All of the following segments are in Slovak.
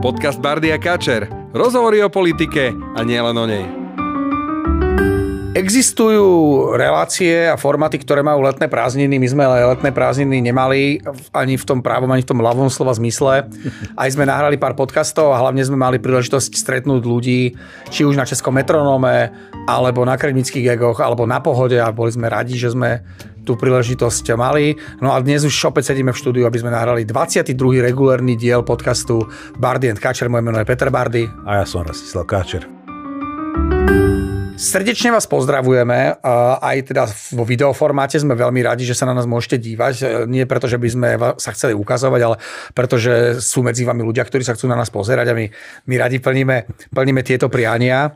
Podcast Bardia Kačer. Rozhovory o politike a nielen o nej. Existujú relácie a formáty, ktoré majú letné prázdniny. My sme letné prázdniny nemali ani v tom právom, ani v tom ľavom slova zmysle. Aj sme nahrali pár podcastov a hlavne sme mali príležitosť stretnúť ľudí, či už na Českom metronome, alebo na Kremnických egoch, alebo na Pohode a boli sme radi, že sme tú príležitosť mali. No a dnes už opäť sedíme v štúdiu, aby sme nahrali 22. regulárny diel podcastu Bardy and Káčer. Moje meno je Peter Bardy. A ja som Rastislav Káčer. Srdečne vás pozdravujeme, aj teda vo videoformáte sme veľmi radi, že sa na nás môžete dívať. Nie preto, že by sme sa chceli ukazovať, ale pretože sú medzi vami ľudia, ktorí sa chcú na nás pozerať a my, my radi plníme, plníme tieto priania.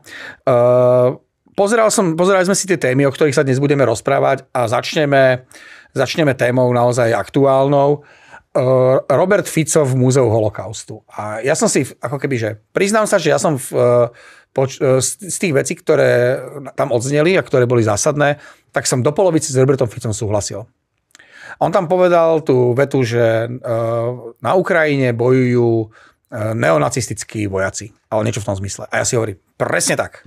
Pozeral som, pozerali sme si tie témy, o ktorých sa dnes budeme rozprávať a začneme, začneme témou naozaj aktuálnou. E, Robert Fico v Múzeu holokaustu. A ja som si, ako keby, že priznám sa, že ja som v, e, poč- e, z tých vecí, ktoré tam odzneli a ktoré boli zásadné, tak som do polovice s Robertom Ficom súhlasil. On tam povedal tú vetu, že na Ukrajine bojujú neonacistickí vojaci. Ale niečo v tom zmysle. A ja si hovorím, presne tak.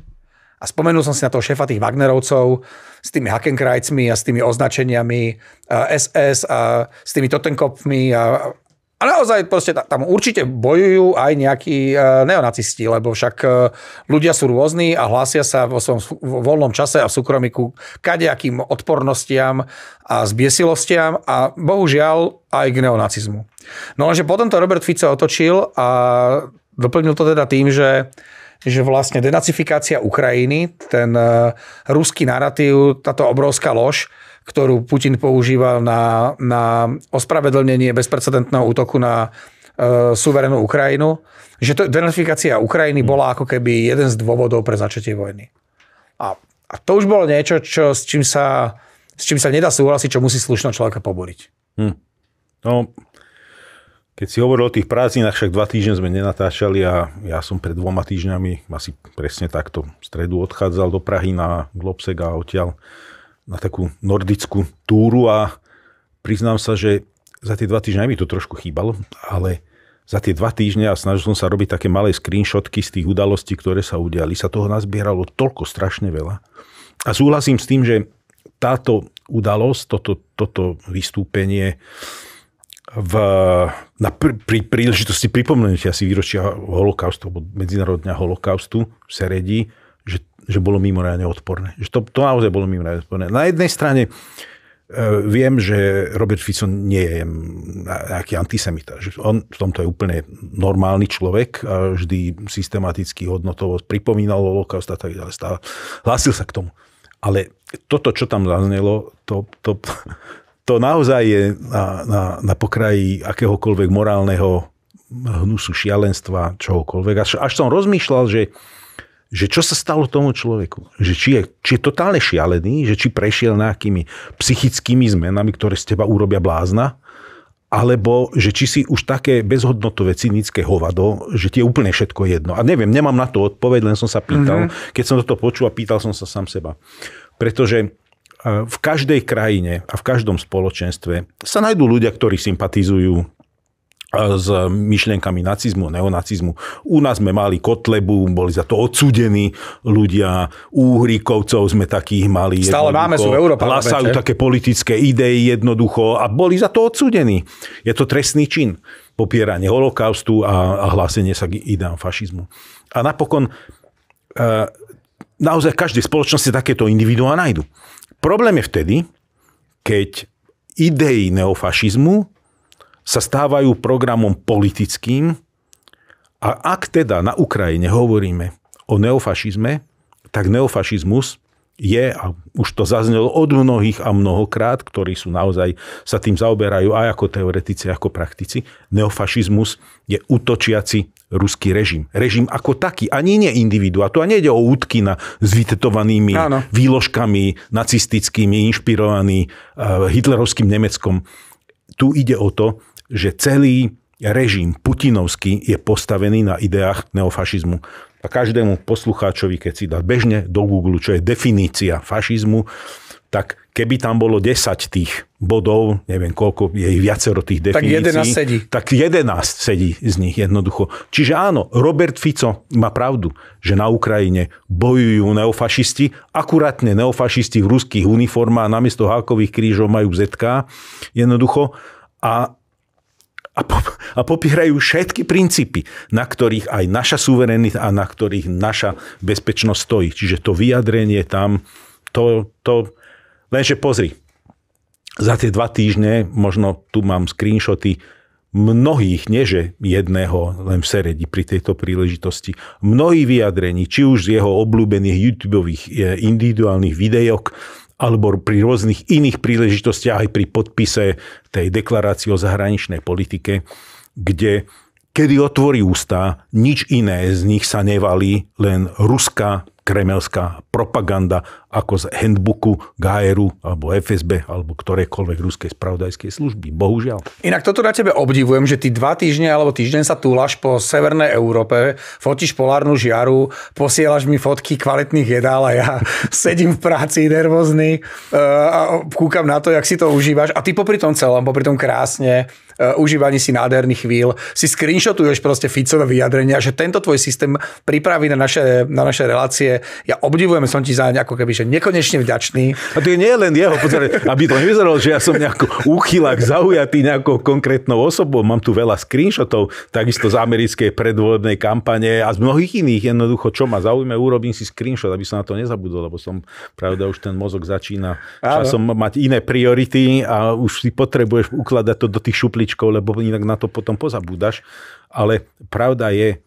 A spomenul som si na toho šéfa tých Wagnerovcov s tými Hakenkrajcmi a s tými označeniami a eh, SS a s tými Totenkopfmi a, a naozaj proste tam určite bojujú aj nejakí eh, neonacisti, lebo však eh, ľudia sú rôzni a hlásia sa vo svojom voľnom čase a v súkromí ku kadejakým odpornostiam a zbiesilostiam a bohužiaľ aj k neonacizmu. No lenže potom to Robert Fico otočil a doplnil to teda tým, že že vlastne denacifikácia Ukrajiny, ten e, ruský narratív, táto obrovská lož, ktorú Putin používal na, na ospravedlnenie bezprecedentného útoku na e, suverénnu Ukrajinu, že to, denacifikácia Ukrajiny hmm. bola ako keby jeden z dôvodov pre začatie vojny. A, a to už bolo niečo, čo, s, čím sa, s čím sa nedá súhlasiť, čo musí slušno človeka poboriť. Hm. No, keď si hovoril o tých prázdninách, však dva týždne sme nenatáčali a ja som pred dvoma týždňami asi presne takto v stredu odchádzal do Prahy na Globsek a odtiaľ na takú nordickú túru a priznám sa, že za tie dva týždne mi to trošku chýbalo, ale za tie dva týždne a snažil som sa robiť také malé screenshotky z tých udalostí, ktoré sa udiali, sa toho nazbieralo toľko strašne veľa. A súhlasím s tým, že táto udalosť, toto, toto vystúpenie v, na, pr, pri príležitosti pripomenutia si výročia holokaustu, alebo medzinárodňa holokaustu v Seredi, že, že bolo mimoriadne odporné. Že to, to naozaj bolo mimoriadne odporné. Na jednej strane e, viem, že Robert Fico nie je nejaký antisemita. Že on v tomto je úplne normálny človek, a vždy systematicky hodnotovo pripomínal holokaust a tak ďalej. Stále, hlásil sa k tomu. Ale toto, čo tam zaznelo, to, to, to naozaj je na, na, na pokraji akéhokoľvek morálneho hnusu, šialenstva, čohokoľvek. Až, až som rozmýšľal, že, že čo sa stalo tomu človeku. Že či, je, či je totálne šialený, že či prešiel nejakými psychickými zmenami, ktoré z teba urobia blázna, alebo že či si už také bezhodnotové cynické hovado, že ti je úplne všetko jedno. A neviem, nemám na to odpoveď, len som sa pýtal. Mm-hmm. Keď som toto počul a pýtal som sa sám seba. Pretože v každej krajine a v každom spoločenstve sa nájdú ľudia, ktorí sympatizujú e, s myšlienkami nacizmu a neonacizmu. U nás sme mali Kotlebu, boli za to odsudení ľudia, Úhrikovcov sme takých mali. Stále máme sú v Európe. Hlasajú také politické idei jednoducho a boli za to odsudení. Je to trestný čin. Popieranie holokaustu a, a hlásenie sa k ideám fašizmu. A napokon e, naozaj v každej spoločnosti takéto individuá nájdu. Problém je vtedy, keď idei neofašizmu sa stávajú programom politickým a ak teda na Ukrajine hovoríme o neofašizme, tak neofašizmus je, a už to zaznelo od mnohých a mnohokrát, ktorí sú naozaj, sa tým zaoberajú aj ako teoretici, ako praktici, neofašizmus je útočiaci ruský režim. Režim ako taký, ani nie A Tu ani ide o Utkina s vytetovanými Áno. výložkami nacistickými, inšpirovaný uh, e, hitlerovským Nemeckom. Tu ide o to, že celý režim putinovský je postavený na ideách neofašizmu. A každému poslucháčovi, keď si dá bežne do Google, čo je definícia fašizmu, tak keby tam bolo 10 tých bodov, neviem koľko, je ich viacero tých definícií. Tak 11 sedí. Tak 11 sedí z nich jednoducho. Čiže áno, Robert Fico má pravdu, že na Ukrajine bojujú neofašisti, akurátne neofašisti v ruských uniformách namiesto hákových krížov majú ZK jednoducho a a, popierajú všetky princípy, na ktorých aj naša suverenita a na ktorých naša bezpečnosť stojí. Čiže to vyjadrenie tam, to, to, Lenže pozri, za tie dva týždne, možno tu mám screenshoty mnohých, nieže jedného len v Seredi pri tejto príležitosti, mnohí vyjadrení, či už z jeho obľúbených YouTube e, individuálnych videok, alebo pri rôznych iných príležitostiach aj pri podpise tej deklarácie o zahraničnej politike, kde kedy otvorí ústa, nič iné z nich sa nevalí, len ruská kremelská propaganda ako z handbooku Gaeru alebo FSB alebo ktorejkoľvek ruskej spravodajskej služby. Bohužiaľ. Inak toto na tebe obdivujem, že ty dva týždne alebo týždeň sa túlaš po Severnej Európe, fotíš polárnu žiaru, posielaš mi fotky kvalitných jedál a ja sedím v práci nervózny e, a kúkam na to, jak si to užívaš. A ty popri tom celom, popri tom krásne, e, užívaní si nádherných chvíľ, si screenshotuješ proste Ficové vyjadrenia, že tento tvoj systém pripraví na naše, na naše relácie. Ja obdivujem, som ti za ako keby že nekonečne vďačný. A to je nie len jeho, pozrieť, aby to nevyzeralo, že ja som nejako úchylak zaujatý nejakou konkrétnou osobou. Mám tu veľa screenshotov, takisto z americkej predvodnej kampane a z mnohých iných. Jednoducho, čo ma zaujíma, urobím si screenshot, aby som na to nezabudol, lebo som, pravda, už ten mozog začína Áno. časom mať iné priority a už si potrebuješ ukladať to do tých šupličkov, lebo inak na to potom pozabúdaš. Ale pravda je,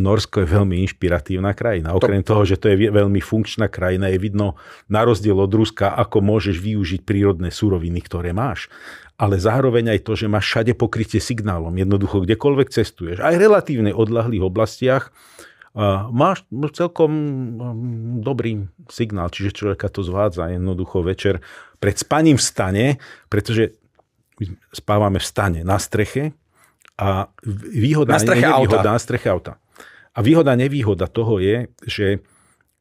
Norsko je veľmi inšpiratívna krajina. Okrem to... toho, že to je veľmi funkčná krajina, je vidno na rozdiel od Ruska, ako môžeš využiť prírodné suroviny, ktoré máš. Ale zároveň aj to, že máš všade pokrytie signálom. Jednoducho, kdekoľvek cestuješ, aj v relatívne odlahlých oblastiach, máš celkom mm, dobrý signál, čiže človeka to zvádza jednoducho večer pred spaním v stane, pretože spávame v stane na streche, a výhoda, na streche nevýhoda, auta. na streche auta. A výhoda, nevýhoda toho je, že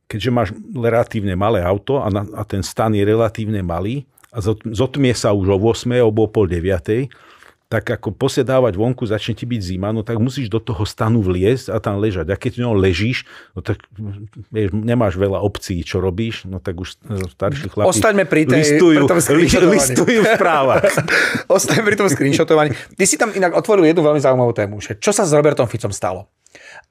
keďže máš relatívne malé auto a, na, a ten stan je relatívne malý a zotmie sa už o 8, o pol 9, tak ako posedávať vonku, začne ti byť zima, no tak musíš do toho stanu vliesť a tam ležať. A keď v ňom ležíš, no tak vieš, nemáš veľa opcií, čo robíš, no tak už e, starší chlapi Ostaňme pri, tej, listujú, pri tom listujú v správach. Ostaňme pri tom screenshotovaní. Ty si tam inak otvoril jednu veľmi zaujímavú tému, že čo sa s Robertom Ficom stalo?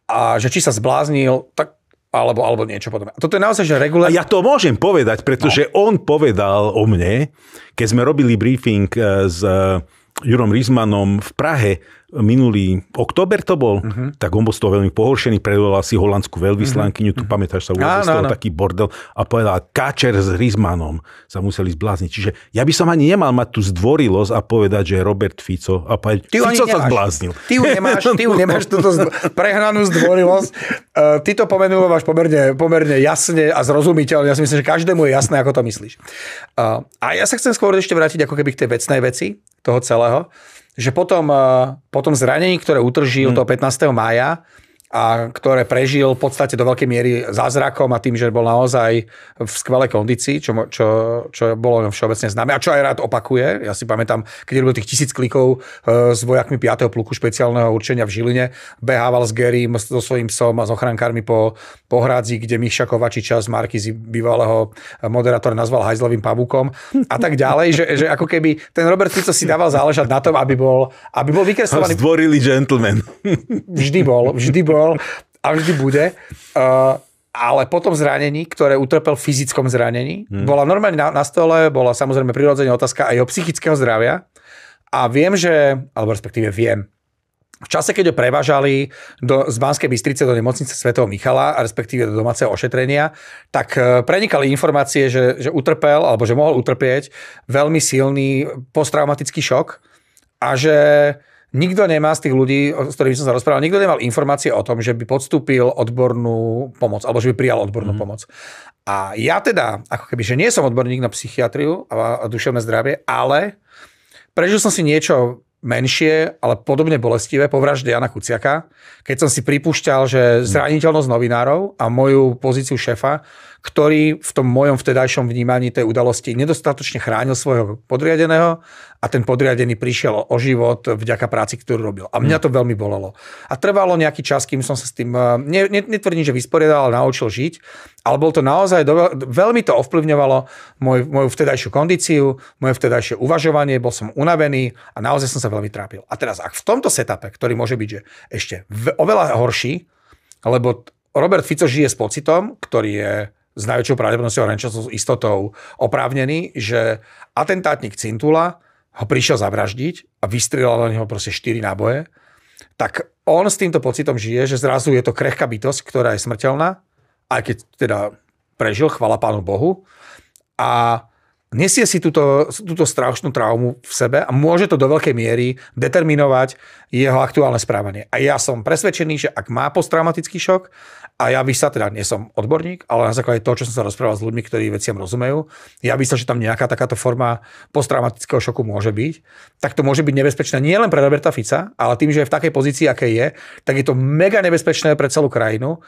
a že či sa zbláznil, tak alebo, alebo niečo podobné. Toto je naozaj, že regulárne... Ja to môžem povedať, pretože no. on povedal o mne, keď sme robili briefing eh, s eh, Jurom Rizmanom v Prahe minulý október to bol, uh-huh. tak on bol z toho veľmi pohoršený, predvolal si holandskú veľvyslankyňu, uh-huh. tu mhm. pamätáš sa, uh-huh. z taký bordel a povedal, káčer s Rizmanom sa museli zblázniť. Čiže ja by som ani nemal mať tú zdvorilosť a povedať, že Robert Fico a povedať, ty Fico sa nemáš. zbláznil. Ty ju nemáš, ty ju nemáš túto zdvo- prehnanú zdvorilosť. Uh, ty to pomenúvaš pomerne, pomerne jasne a zrozumiteľne. Ja si myslím, že každému je jasné, ako to myslíš. Uh, a ja sa chcem skôr ešte vrátiť ako keby k tej vecnej veci, toho celého, že potom, eh, potom zranení, ktoré utrží od mm. toho 15. mája, a ktoré prežil v podstate do veľkej miery zázrakom a tým, že bol naozaj v skvelej kondícii, čo, čo, čo bolo všeobecne známe a čo aj rád opakuje. Ja si pamätám, keď robil tých tisíc klikov eh, s vojakmi 5. pluku špeciálneho určenia v Žiline, behával s Gerim, so svojím psom a s ochrankármi po, po hrádzi, kde Miša Kovačiča z Markizy bývalého eh, moderátora nazval hajzlovým pavúkom a tak ďalej, že, že ako keby ten Robert Fico si dával záležať na tom, aby bol, aby bol vykreslovaný. Zdvorili gentleman. Vždy bol, vždy bol bol a vždy bude. Uh, ale potom zranení, ktoré utrpel v fyzickom zranení, hmm. bola normálne na, na stole, bola samozrejme prirodzene otázka aj o psychického zdravia. A viem, že, alebo respektíve viem, v čase, keď ho prevážali do, z Banskej Bystrice do nemocnice svätého Michala, a respektíve do domáceho ošetrenia, tak eh, prenikali informácie, že, že utrpel, alebo že mohol utrpieť veľmi silný posttraumatický šok a že Nikto nemá z tých ľudí, s ktorými som sa rozprával, nikto nemal informácie o tom, že by podstúpil odbornú pomoc, alebo že by prijal odbornú mm-hmm. pomoc. A ja teda, ako keby, že nie som odborník na psychiatriu a duševné zdravie, ale prežil som si niečo menšie, ale podobne bolestivé po vražde Jana Kuciaka, keď som si pripúšťal, že mhm. zraniteľnosť novinárov a moju pozíciu šéfa, ktorý v tom mojom vtedajšom vnímaní tej udalosti nedostatočne chránil svojho podriadeného a ten podriadený prišiel o život vďaka práci, ktorú robil. A mňa hm. to veľmi bolelo. A trvalo nejaký čas, kým som sa s tým, eh, ne, ne, netvrdím, že vysporiadal, ale naučil žiť, ale bol to naozaj, do, veľmi to ovplyvňovalo moj, moju vtedajšiu kondíciu, moje vtedajšie uvažovanie, bol som unavený a naozaj som sa veľmi trápil. A teraz, ak v tomto setupe, ktorý môže byť že ešte oveľa horší, lebo Robert Fico žije s pocitom, ktorý je s najväčšou pravdepodobnosťou s istotou oprávnený, že atentátnik Cintula ho prišiel zavraždiť a vystrelal na neho proste 4 náboje, tak on s týmto pocitom žije, že zrazu je to krehká bytosť, ktorá je smrteľná, aj keď teda prežil, chvala pánu Bohu. A nesie si túto, túto strašnú traumu v sebe a môže to do veľkej miery determinovať jeho aktuálne správanie. A ja som presvedčený, že ak má posttraumatický šok, a ja by sa, teda nie som odborník, ale na základe toho, čo som sa rozprával s ľuďmi, ktorí veciam rozumejú, ja by sa, že tam nejaká takáto forma posttraumatického šoku môže byť, tak to môže byť nebezpečné nielen pre Roberta Fica, ale tým, že je v takej pozícii, aké je, tak je to mega nebezpečné pre celú krajinu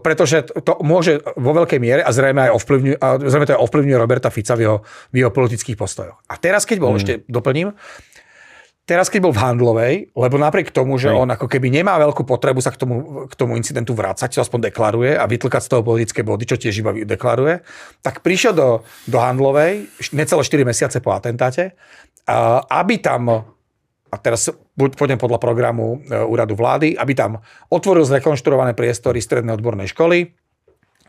pretože to môže vo veľkej miere a zrejme, aj ovplyvňuje, a zrejme to aj ovplyvňuje Roberta Fica v jeho, v jeho politických postojoch. A teraz, keď bol, mm. ešte doplním, teraz, keď bol v Handlovej, lebo napriek tomu, že on ako keby nemá veľkú potrebu sa k tomu, k tomu incidentu vrácať, to aspoň deklaruje a vytlkať z toho politické body, čo tiež iba deklaruje, tak prišiel do, do Handlovej necelé 4 mesiace po atentáte, aby tam a teraz pôjdem podľa programu e, úradu vlády, aby tam otvoril zrekonštruované priestory strednej odbornej školy,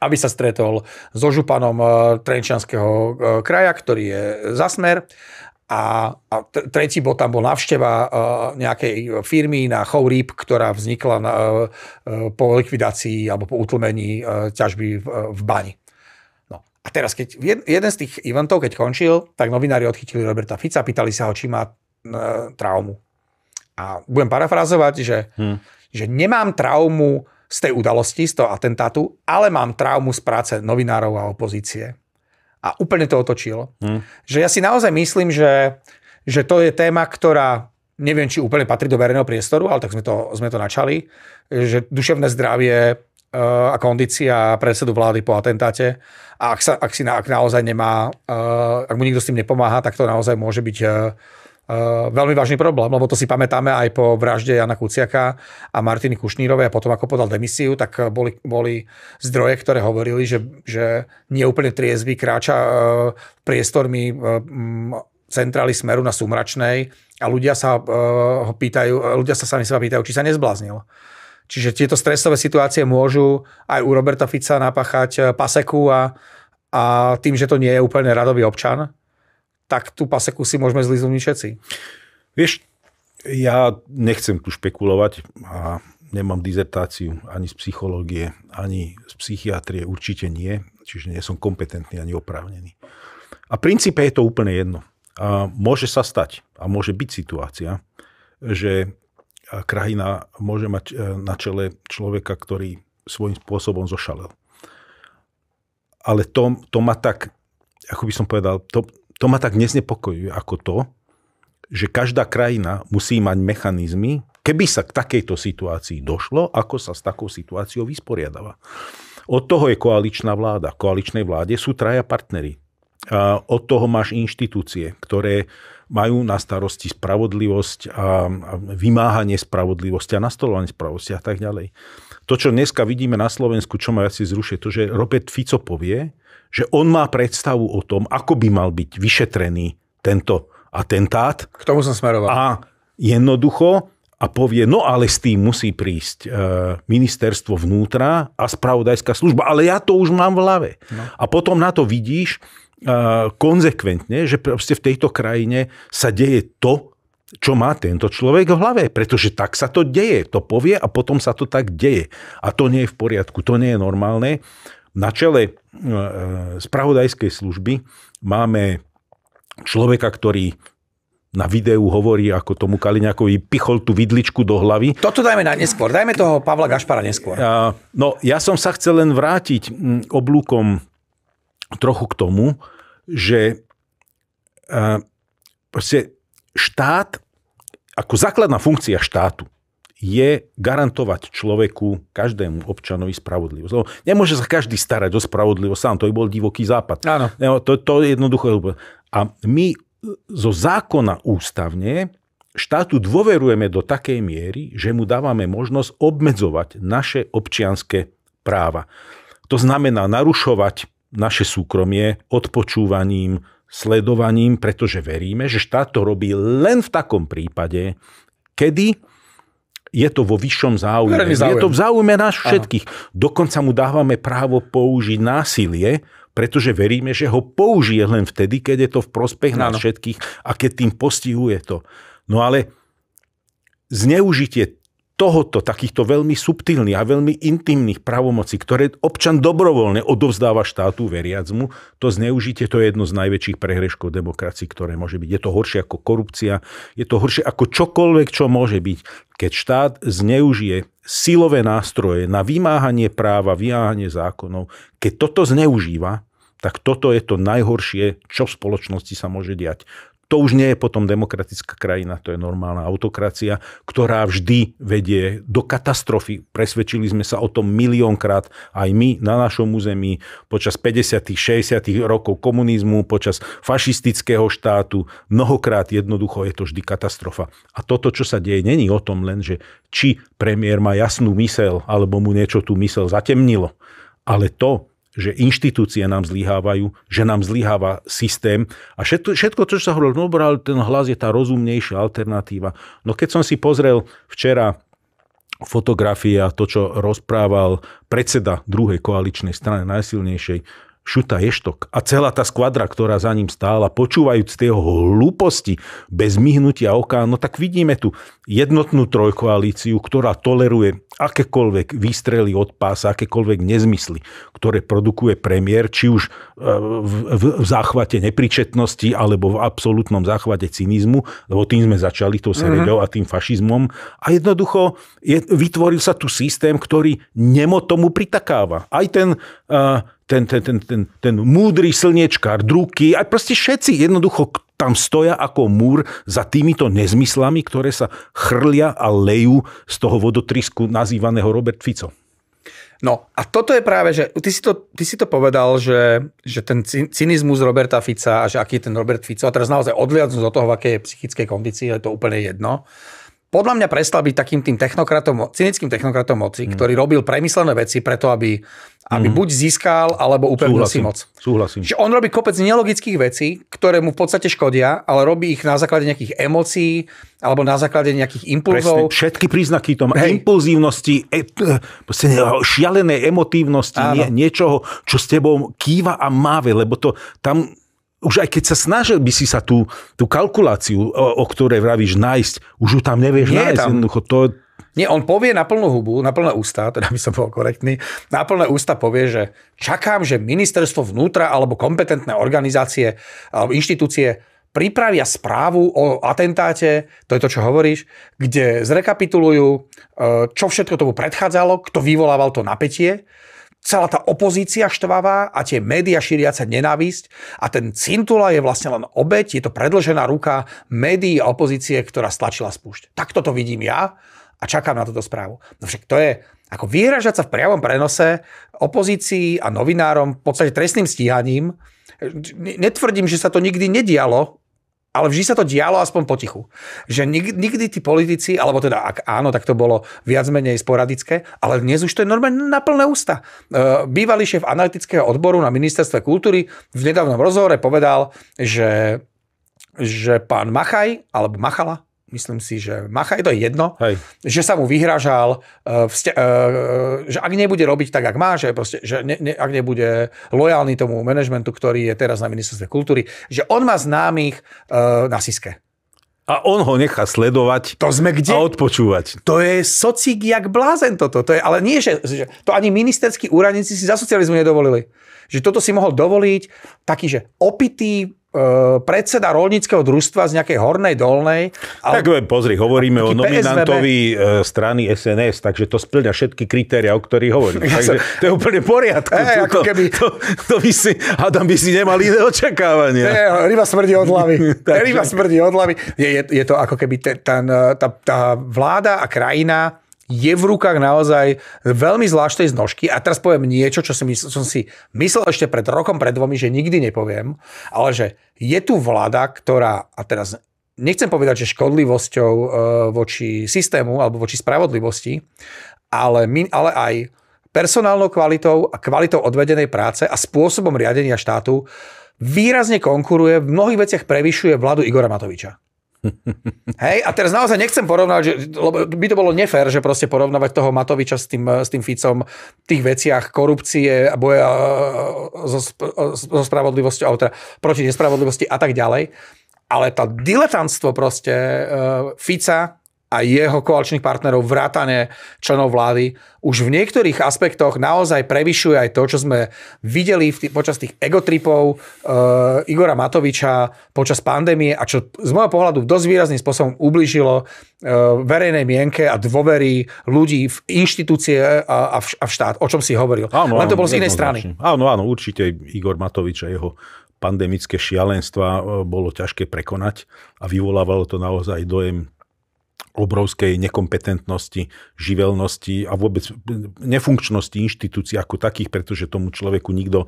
aby sa stretol so županom e, Trenčanského e, kraja, ktorý je zasmer. A, a tretí bod tam bol navšteva nejakej firmy na rýb, ktorá vznikla na, po likvidácii alebo po utlmení ťažby v, v bani. No. A teraz, keď jeden z tých eventov, keď končil, tak novinári odchytili Roberta Fica, pýtali sa ho, či má traumu. A budem parafrazovať, že, hmm. že nemám traumu z tej udalosti, z toho atentátu, ale mám traumu z práce novinárov a opozície. A úplne to otočil. Hmm. Že ja si naozaj myslím, že, že to je téma, ktorá neviem, či úplne patrí do verejného priestoru, ale tak sme to, sme to načali, že duševné zdravie e, a kondícia predsedu vlády po atentáte. A ak, sa, ak si na, ak naozaj nemá, e, ak mu nikto s tým nepomáha, tak to naozaj môže byť e, Eh, veľmi vážny problém, lebo to si pamätáme aj po vražde Jana Kuciaka a Martiny Kušnírovej a potom ako podal demisiu, tak boli, boli zdroje, ktoré hovorili, že, že neúplne triezvy kráča eh, priestormi eh, centrály Smeru na Sumračnej a ľudia sa ho pýtajú, ľudia sa sami seba pýtajú, či sa nezbláznil. Čiže tieto stresové situácie môžu aj u Roberta Fica napáchať paseku a, a tým, že to nie je úplne radový občan, tak tú paseku si môžeme zliznúť všetci. Vieš, ja nechcem tu špekulovať a nemám dizertáciu ani z psychológie, ani z psychiatrie, určite nie, čiže nie som kompetentný ani oprávnený. A v princípe je to úplne jedno. A môže sa stať a môže byť situácia, že krajina môže mať e, na čele človeka, ktorý svojím spôsobom zošalel. Ale to, to ma tak, ako by som povedal, to, to ma tak neznepokojuje ako to, že každá krajina musí mať mechanizmy, keby sa k takejto situácii došlo, ako sa s takou situáciou vysporiadava. Od toho je koaličná vláda. V koaličnej vláde sú traja partnery. A od toho máš inštitúcie, ktoré majú na starosti spravodlivosť a vymáhanie spravodlivosti a nastolovanie spravodlivosti a tak ďalej to, čo dneska vidíme na Slovensku, čo ma asi zrušie, to, že Robert Fico povie, že on má predstavu o tom, ako by mal byť vyšetrený tento atentát. K tomu som smeroval. A jednoducho a povie, no ale s tým musí prísť e, ministerstvo vnútra a spravodajská služba, ale ja to už mám v hlave. No. A potom na to vidíš e, konzekventne, že proste v tejto krajine sa deje to, čo má tento človek v hlave, pretože tak sa to deje. To povie a potom sa to tak deje. A to nie je v poriadku, to nie je normálne. Na čele e, e, spravodajskej služby máme človeka, ktorý na videu hovorí, ako tomu Kaliňakovi pichol tú vidličku do hlavy. Toto dajme na neskôr, dajme toho Pavla Gašpara neskôr. A, no, ja som sa chcel len vrátiť oblúkom trochu k tomu, že a, e, proste štát, ako základná funkcia štátu, je garantovať človeku, každému občanovi spravodlivosť. Lebo nemôže sa každý starať o spravodlivosť sám, to by bol divoký západ. Áno. To, to je jednoducho. A my zo zákona ústavne štátu dôverujeme do takej miery, že mu dávame možnosť obmedzovať naše občianské práva. To znamená narušovať naše súkromie odpočúvaním, sledovaním, pretože veríme, že štát to robí len v takom prípade, kedy je to vo vyššom záujme. Je to v záujme nás všetkých. Aha. Dokonca mu dávame právo použiť násilie, pretože veríme, že ho použije len vtedy, keď je to v prospech nás všetkých a keď tým postihuje to. No ale zneužitie tohoto, takýchto veľmi subtilných a veľmi intimných pravomocí, ktoré občan dobrovoľne odovzdáva štátu veriac mu, to zneužite, to je jedno z najväčších prehreškov demokracii, ktoré môže byť. Je to horšie ako korupcia, je to horšie ako čokoľvek, čo môže byť, keď štát zneužije silové nástroje na vymáhanie práva, vymáhanie zákonov. Keď toto zneužíva, tak toto je to najhoršie, čo v spoločnosti sa môže diať to už nie je potom demokratická krajina, to je normálna autokracia, ktorá vždy vedie do katastrofy. Presvedčili sme sa o tom miliónkrát aj my na našom území počas 50. 60. rokov komunizmu, počas fašistického štátu. Mnohokrát jednoducho je to vždy katastrofa. A toto, čo sa deje, není o tom len, že či premiér má jasnú mysel, alebo mu niečo tú mysel zatemnilo. Ale to, že inštitúcie nám zlyhávajú, že nám zlyháva systém. A všetko, všetko čo sa hovorilo, no ale ten hlas je tá rozumnejšia alternatíva. No keď som si pozrel včera fotografie a to, čo rozprával predseda druhej koaličnej strany, najsilnejšej, Šuta Ještok a celá tá skvadra, ktorá za ním stála, počúvajúc tie jeho hlúposti bez myhnutia oka, no tak vidíme tu jednotnú trojkoalíciu, ktorá toleruje akékoľvek výstrely od pása, akékoľvek nezmysly, ktoré produkuje premiér, či už e, v, v, v záchvate nepričetnosti alebo v absolútnom záchvate cynizmu, lebo tým sme začali tou mhm. sredou mm-hmm. a tým fašizmom. A jednoducho je, vytvoril sa tu systém, ktorý nemo tomu pritakáva. Aj ten uh, ten, ten, ten, ten, ten múdry slniečkár, druky, aj proste všetci jednoducho tam stoja ako múr za týmito nezmyslami, ktoré sa chrlia a lejú z toho vodotrysku nazývaného Robert Fico. No a toto je práve, že ty si to, ty si to povedal, že, že ten cynizmus Roberta Fica a že aký je ten Robert Fico, a teraz naozaj odliadnúť do toho, v akej je psychickej kondícii, je to úplne jedno. Uh, podľa mňa prestal byť takým tým technokratom, cynickým technokratom moci, mm. ktorý robil premyslené veci preto, aby, aby mm. buď získal, alebo upevnil Súhlasím. si moc. Súhlasím. Čiže on robí kopec nelogických vecí, ktoré mu v podstate škodia, ale robí ich na základe nejakých emócií, alebo na základe nejakých impulzov. Presne. Všetky príznaky tom hey. impulzívnosti, e, e, šialenej emotívnosti, nie, niečoho, čo s tebou kýva a máve, lebo to tam už aj keď sa snažil by si sa tú, tú kalkuláciu, o, o ktorej vravíš, nájsť, už ju tam nevieš Nie nájsť. Tam. Jednoducho, to... Nie, on povie na plnú hubu, na plné ústa, teda by som bol korektný, na plné ústa povie, že čakám, že ministerstvo vnútra alebo kompetentné organizácie alebo inštitúcie pripravia správu o atentáte, to je to, čo hovoríš, kde zrekapitulujú, e, čo všetko tomu predchádzalo, kto vyvolával to napätie celá tá opozícia štvavá a tie médiá šíriaca nenávisť a ten cintula je vlastne len obeď, je to predlžená ruka médií a opozície, ktorá stlačila spúšť. Takto to vidím ja a čakám na túto správu. No však to je ako vyhražať sa v priamom prenose opozícii a novinárom v podstate trestným stíhaním. Netvrdím, že sa to nikdy nedialo, ale vždy sa to dialo aspoň potichu. Že nikdy, nikdy tí politici, alebo teda ak áno, tak to bolo viac menej sporadické, ale dnes už to je normálne na plné ústa. E, bývalý šéf analytického odboru na ministerstve kultúry v nedávnom rozhovore povedal, že, že pán Machaj, alebo Machala, myslím si, že je to jedno, Hej. že sa mu vyhražal, uh, e, vzťa- uh, že ak nebude robiť tak, ak má, že, proste, že ne, ne, ak nebude lojálny tomu manažmentu, ktorý je teraz na ministerstve kultúry, že on má známych uh, na Siske. A on ho nechá sledovať to sme kde? a odpočúvať. To je socik jak blázen toto. To je, ale nie, že, že to ani ministerskí úradníci si za socializmu nedovolili. Že toto si mohol dovoliť taký, že opitý E, predseda rolníckého družstva z nejakej hornej dolnej. Ale... Tak pozri, hovoríme o nominantovi PSVB. E, strany SNS, takže to splňa všetky kritéria, o ktorých hovorím. Ja takže som... to je úplne poriadku. Hey, to, keby... to, to, by si, Adam by si nemal iné očakávania. Hey, ryba smrdí od hlavy. Ryba smrdí od hlavy. Je, je, je to ako keby ten, e, tá, tá vláda a krajina je v rukách naozaj veľmi zvláštnej znožky. A teraz poviem niečo, čo som, mysl, som si myslel ešte pred rokom, pred dvomi, že nikdy nepoviem, ale že je tu vláda, ktorá, a teraz nechcem povedať, že škodlivosťou e, voči systému alebo voči spravodlivosti, ale, my, ale aj personálnou kvalitou a kvalitou odvedenej práce a spôsobom riadenia štátu výrazne konkuruje, v mnohých veciach prevyšuje vládu Igora Matoviča. Hej, a teraz naozaj nechcem porovnať, že, lebo by to bolo nefér, že proste porovnávať toho Matoviča s tým, s tým Ficom v tých veciach korupcie a boja e, so, e, so spravodlivosťou, teda proti nespravodlivosti a tak ďalej. Ale to diletantstvo proste e, Fica a jeho koaličných partnerov, vrátane členov vlády, už v niektorých aspektoch naozaj prevyšuje aj to, čo sme videli v t- počas tých egotripov e, Igora Matoviča počas pandémie a čo z môjho pohľadu dosť výrazným spôsobom ublížilo e, verejnej mienke a dôvery ľudí v inštitúcie a, a, v, a v štát, o čom si hovoril. Áno, Len to bolo z inej strany. Áno, áno, určite Igor Matovič a jeho pandemické šialenstva e, bolo ťažké prekonať a vyvolávalo to naozaj dojem obrovskej nekompetentnosti, živelnosti a vôbec nefunkčnosti inštitúcií ako takých, pretože tomu človeku nikto e,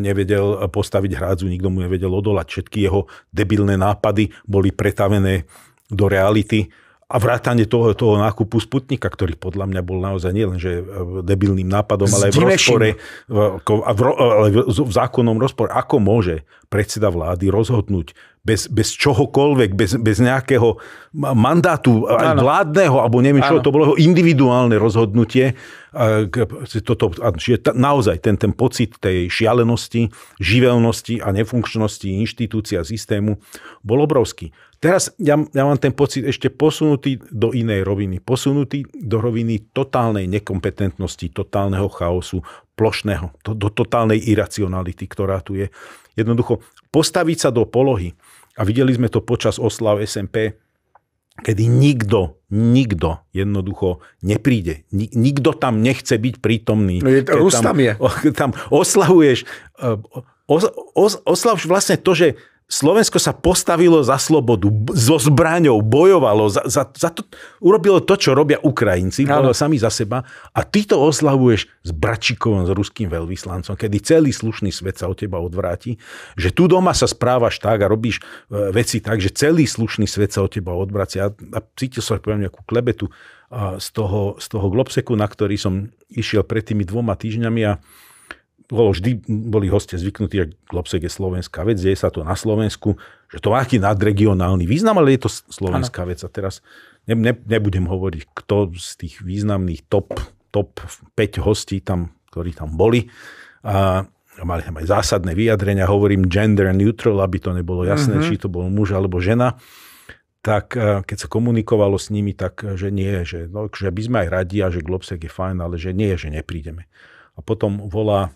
nevedel postaviť hrádzu, nikto mu nevedel odolať. Všetky jeho debilné nápady boli pretavené do reality a vrátanie toho, toho nákupu Sputnika, ktorý podľa mňa bol naozaj nielenže e, debilným nápadom, ale aj v rozpore, v, v, e, v, v zákonnom rozpore. Ako môže predseda vlády rozhodnúť bez, bez čohokoľvek, bez, bez nejakého mandátu e, aj vládneho, alebo neviem čo, to bolo individuálne rozhodnutie. Toto, čiže naozaj ten, ten pocit tej šialenosti, živelnosti a nefunkčnosti inštitúcia systému bol obrovský. Teraz ja, ja mám ten pocit ešte posunutý do inej roviny. Posunutý do roviny totálnej nekompetentnosti, totálneho chaosu, plošného, do, do totálnej iracionality, ktorá tu je. Jednoducho postaviť sa do polohy, a videli sme to počas oslav SMP, kedy nikto, nikto jednoducho nepríde. Nik, nikto tam nechce byť prítomný. No je to, tam, tam je. Tam oslavuješ, eh, os, os, oslavuš vlastne to, že Slovensko sa postavilo za slobodu, so zbraňou, bojovalo, za, za, za to, urobilo to, čo robia Ukrajinci, bolo sami za seba. A ty to oslavuješ s Bračikovom, s ruským veľvyslancom, kedy celý slušný svet sa od teba odvráti. Že tu doma sa správaš tak a robíš e, veci tak, že celý slušný svet sa od teba odvracia. A, a cítil som, poviem, nejakú klebetu z toho, z toho Globseku, na ktorý som išiel pred tými dvoma týždňami a bolo vždy, boli hostia zvyknutí, ak Globsek je slovenská vec, deje sa to na Slovensku, že to má aký nadregionálny význam, ale je to slovenská ano. vec. A teraz ne, ne, nebudem hovoriť, kto z tých významných top, top 5 hostí tam, ktorí tam boli. A mali tam aj zásadné vyjadrenia, hovorím gender neutral, aby to nebolo jasné, mm-hmm. či to bol muž alebo žena tak e, keď sa komunikovalo s nimi, tak e, že nie, že, no, že by sme aj radi a že Globsek je fajn, ale že nie, že neprídeme. A potom volá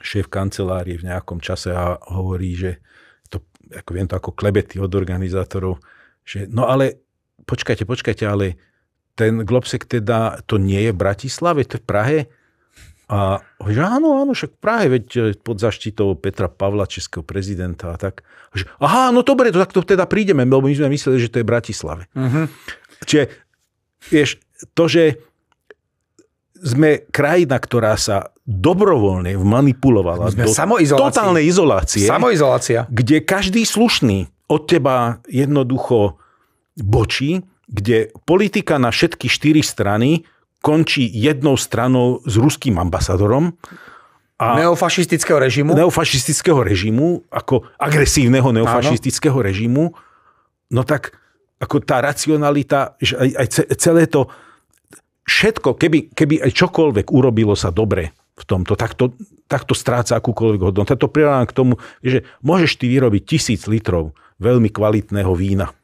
šéf kancelárie v nejakom čase a hovorí, že to, ako viem to ako klebety od organizátorov, že no ale počkajte, počkajte, ale ten Globsek teda, to nie je v Bratislave, to je v Prahe. A že áno, áno, však v Prahe, veď eh, pod zaštitou Petra Pavla, českého prezidenta a tak. A že, aha, no dobre, to takto teda prídeme, lebo my sme mysleli, že to je v Bratislave. Uh-huh. Čiže, vieš, to, že sme krajina, ktorá sa dobrovoľne manipulovala do totálnej izolácie. Samoizolácia. Kde každý slušný od teba jednoducho bočí, kde politika na všetky štyri strany končí jednou stranou s ruským ambasadorom. A neofašistického režimu? Neofašistického režimu, ako agresívneho neofašistického režimu. No tak ako tá racionalita, že aj, aj celé to, všetko, keby, keby aj čokoľvek urobilo sa dobre v tomto, tak to, tak to stráca akúkoľvek hodnotu. To prirovnávam k tomu, že môžeš ty vyrobiť tisíc litrov veľmi kvalitného vína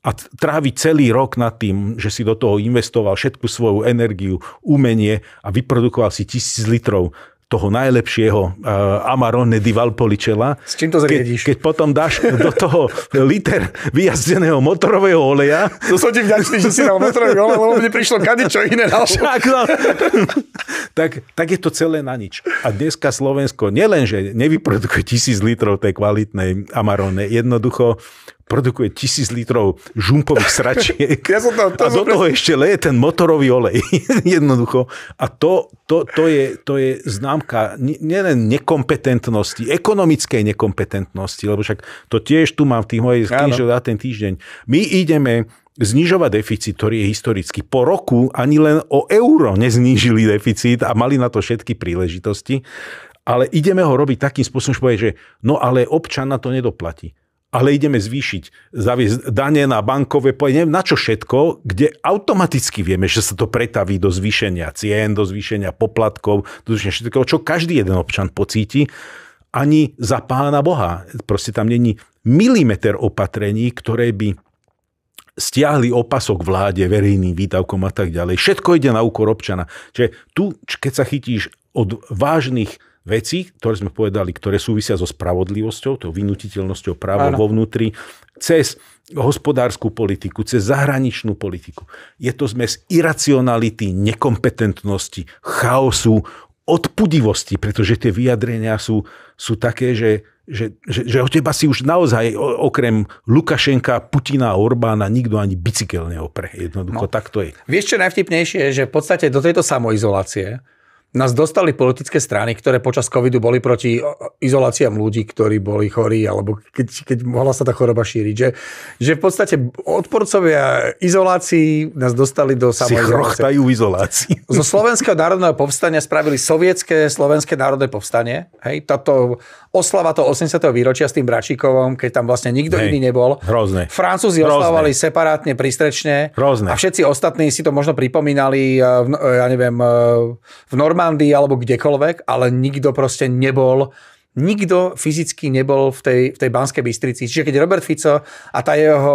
a tráviť celý rok nad tým, že si do toho investoval všetku svoju energiu, umenie a vyprodukoval si tisíc litrov toho najlepšieho uh, Amarone di Valpolicella. S čím to zriediš? Ke, keď potom dáš do toho liter vyjazdeného motorového oleja. To som ti vďačný, že si dal motorový olej, lebo mne prišlo kadečo iné na Však, no. tak, tak je to celé na nič. A dneska Slovensko nielenže nevyprodukuje tisíc litrov tej kvalitnej Amarone, jednoducho produkuje tisíc litrov žumpových sračiek ja som tam, to a do toho pre... ešte leje ten motorový olej. Jednoducho. A to, to, to, je, to je známka nielen nekompetentnosti, ekonomickej nekompetentnosti, lebo však to tiež tu mám v tých mojej knižoch na ten týždeň. My ideme znižovať deficit, ktorý je historicky. Po roku ani len o euro neznížili deficit a mali na to všetky príležitosti, ale ideme ho robiť takým spôsobom, že, že no ale občan na to nedoplatí ale ideme zvýšiť, zaviesť dane na bankové, neviem na čo všetko, kde automaticky vieme, že sa to pretaví do zvýšenia cien, do zvýšenia poplatkov, do zvýšenia všetkého, čo každý jeden občan pocíti, ani za pána Boha. Proste tam není milimeter opatrení, ktoré by stiahli opasok vláde verejným výdavkom a tak ďalej. Všetko ide na úkor občana. Čiže tu, keď sa chytíš od vážnych veci, ktoré sme povedali, ktoré súvisia so spravodlivosťou, tou vynutiteľnosťou práva vo vnútri, cez hospodárskú politiku, cez zahraničnú politiku. Je to zmes iracionality, nekompetentnosti, chaosu, odpudivosti, pretože tie vyjadrenia sú, sú také, že, že, že, že o teba si už naozaj okrem Lukašenka, Putina a Orbána nikto ani bicykel neopre. Jednoducho no. tak to je. Vieš, čo najvtipnejšie je, že v podstate do tejto samoizolácie nás dostali politické strany, ktoré počas covidu boli proti izoláciám ľudí, ktorí boli chorí, alebo keď, keď mohla sa tá choroba šíriť. Že, že v podstate odporcovia izolácií nás dostali do samozrejme. Si izolácii. Zo Slovenského národného povstania spravili sovietské Slovenské národné povstanie. Hej, táto oslava toho 80. výročia s tým Bračíkovom, keď tam vlastne nikto Hej, iný nebol. Hrozné. Francúzi hrozné. oslavovali separátne, prístrečne. Hrozné. A všetci ostatní si to možno pripomínali, eh, eh, ja neviem, eh, v Normálne Normandii alebo kdekoľvek, ale nikto proste nebol nikto fyzicky nebol v tej, v tej Banskej Bystrici. Čiže keď Robert Fico a tá jeho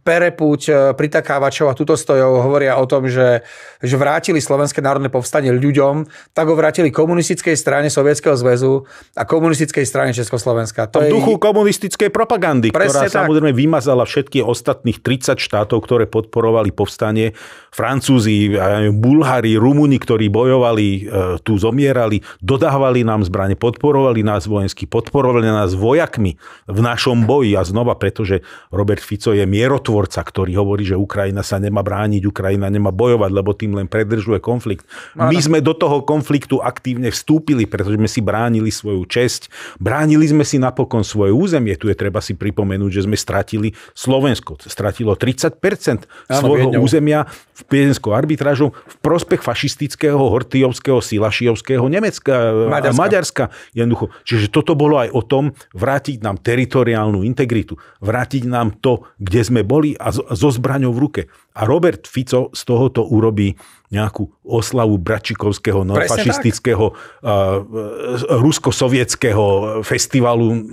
perepuť e, pritakávačov a stojov hovoria o tom, že že vrátili Slovenské národné povstanie ľuďom, tak ho vrátili komunistickej strane Sovietskeho zväzu a komunistickej strane Československa. To je... duchu komunistickej propagandy, Presne ktorá tak. samozrejme vymazala všetky ostatných 30 štátov, ktoré podporovali povstanie. Francúzi, Bulhári, Rumúni, ktorí bojovali, e, tu zomierali, dodávali nám zbranie, podporovali nás vojensky, podporovali nás vojakmi v našom boji. A znova, pretože Robert Fico je mierotvorca, ktorý hovorí, že Ukrajina sa nemá brániť, Ukrajina nemá bojovať, lebo tým len predržuje konflikt. Ano. My sme do toho konfliktu aktívne vstúpili, pretože sme si bránili svoju česť, bránili sme si napokon svoje územie. Tu je treba si pripomenúť, že sme stratili Slovensko, stratilo 30 ano, svojho Viedňou. územia v piedenskou arbitrážou v prospech fašistického, hortijovského, silašijovského, Nemecka, e, Maďarska. Maďarska. Jednoducho. Čiže toto bolo aj o tom vrátiť nám teritoriálnu integritu, vrátiť nám to, kde sme boli a zo zbraňou v ruke. A Robert Fico z tohoto urobí nejakú oslavu bračikovského fašistického uh, rusko-sovietského festivalu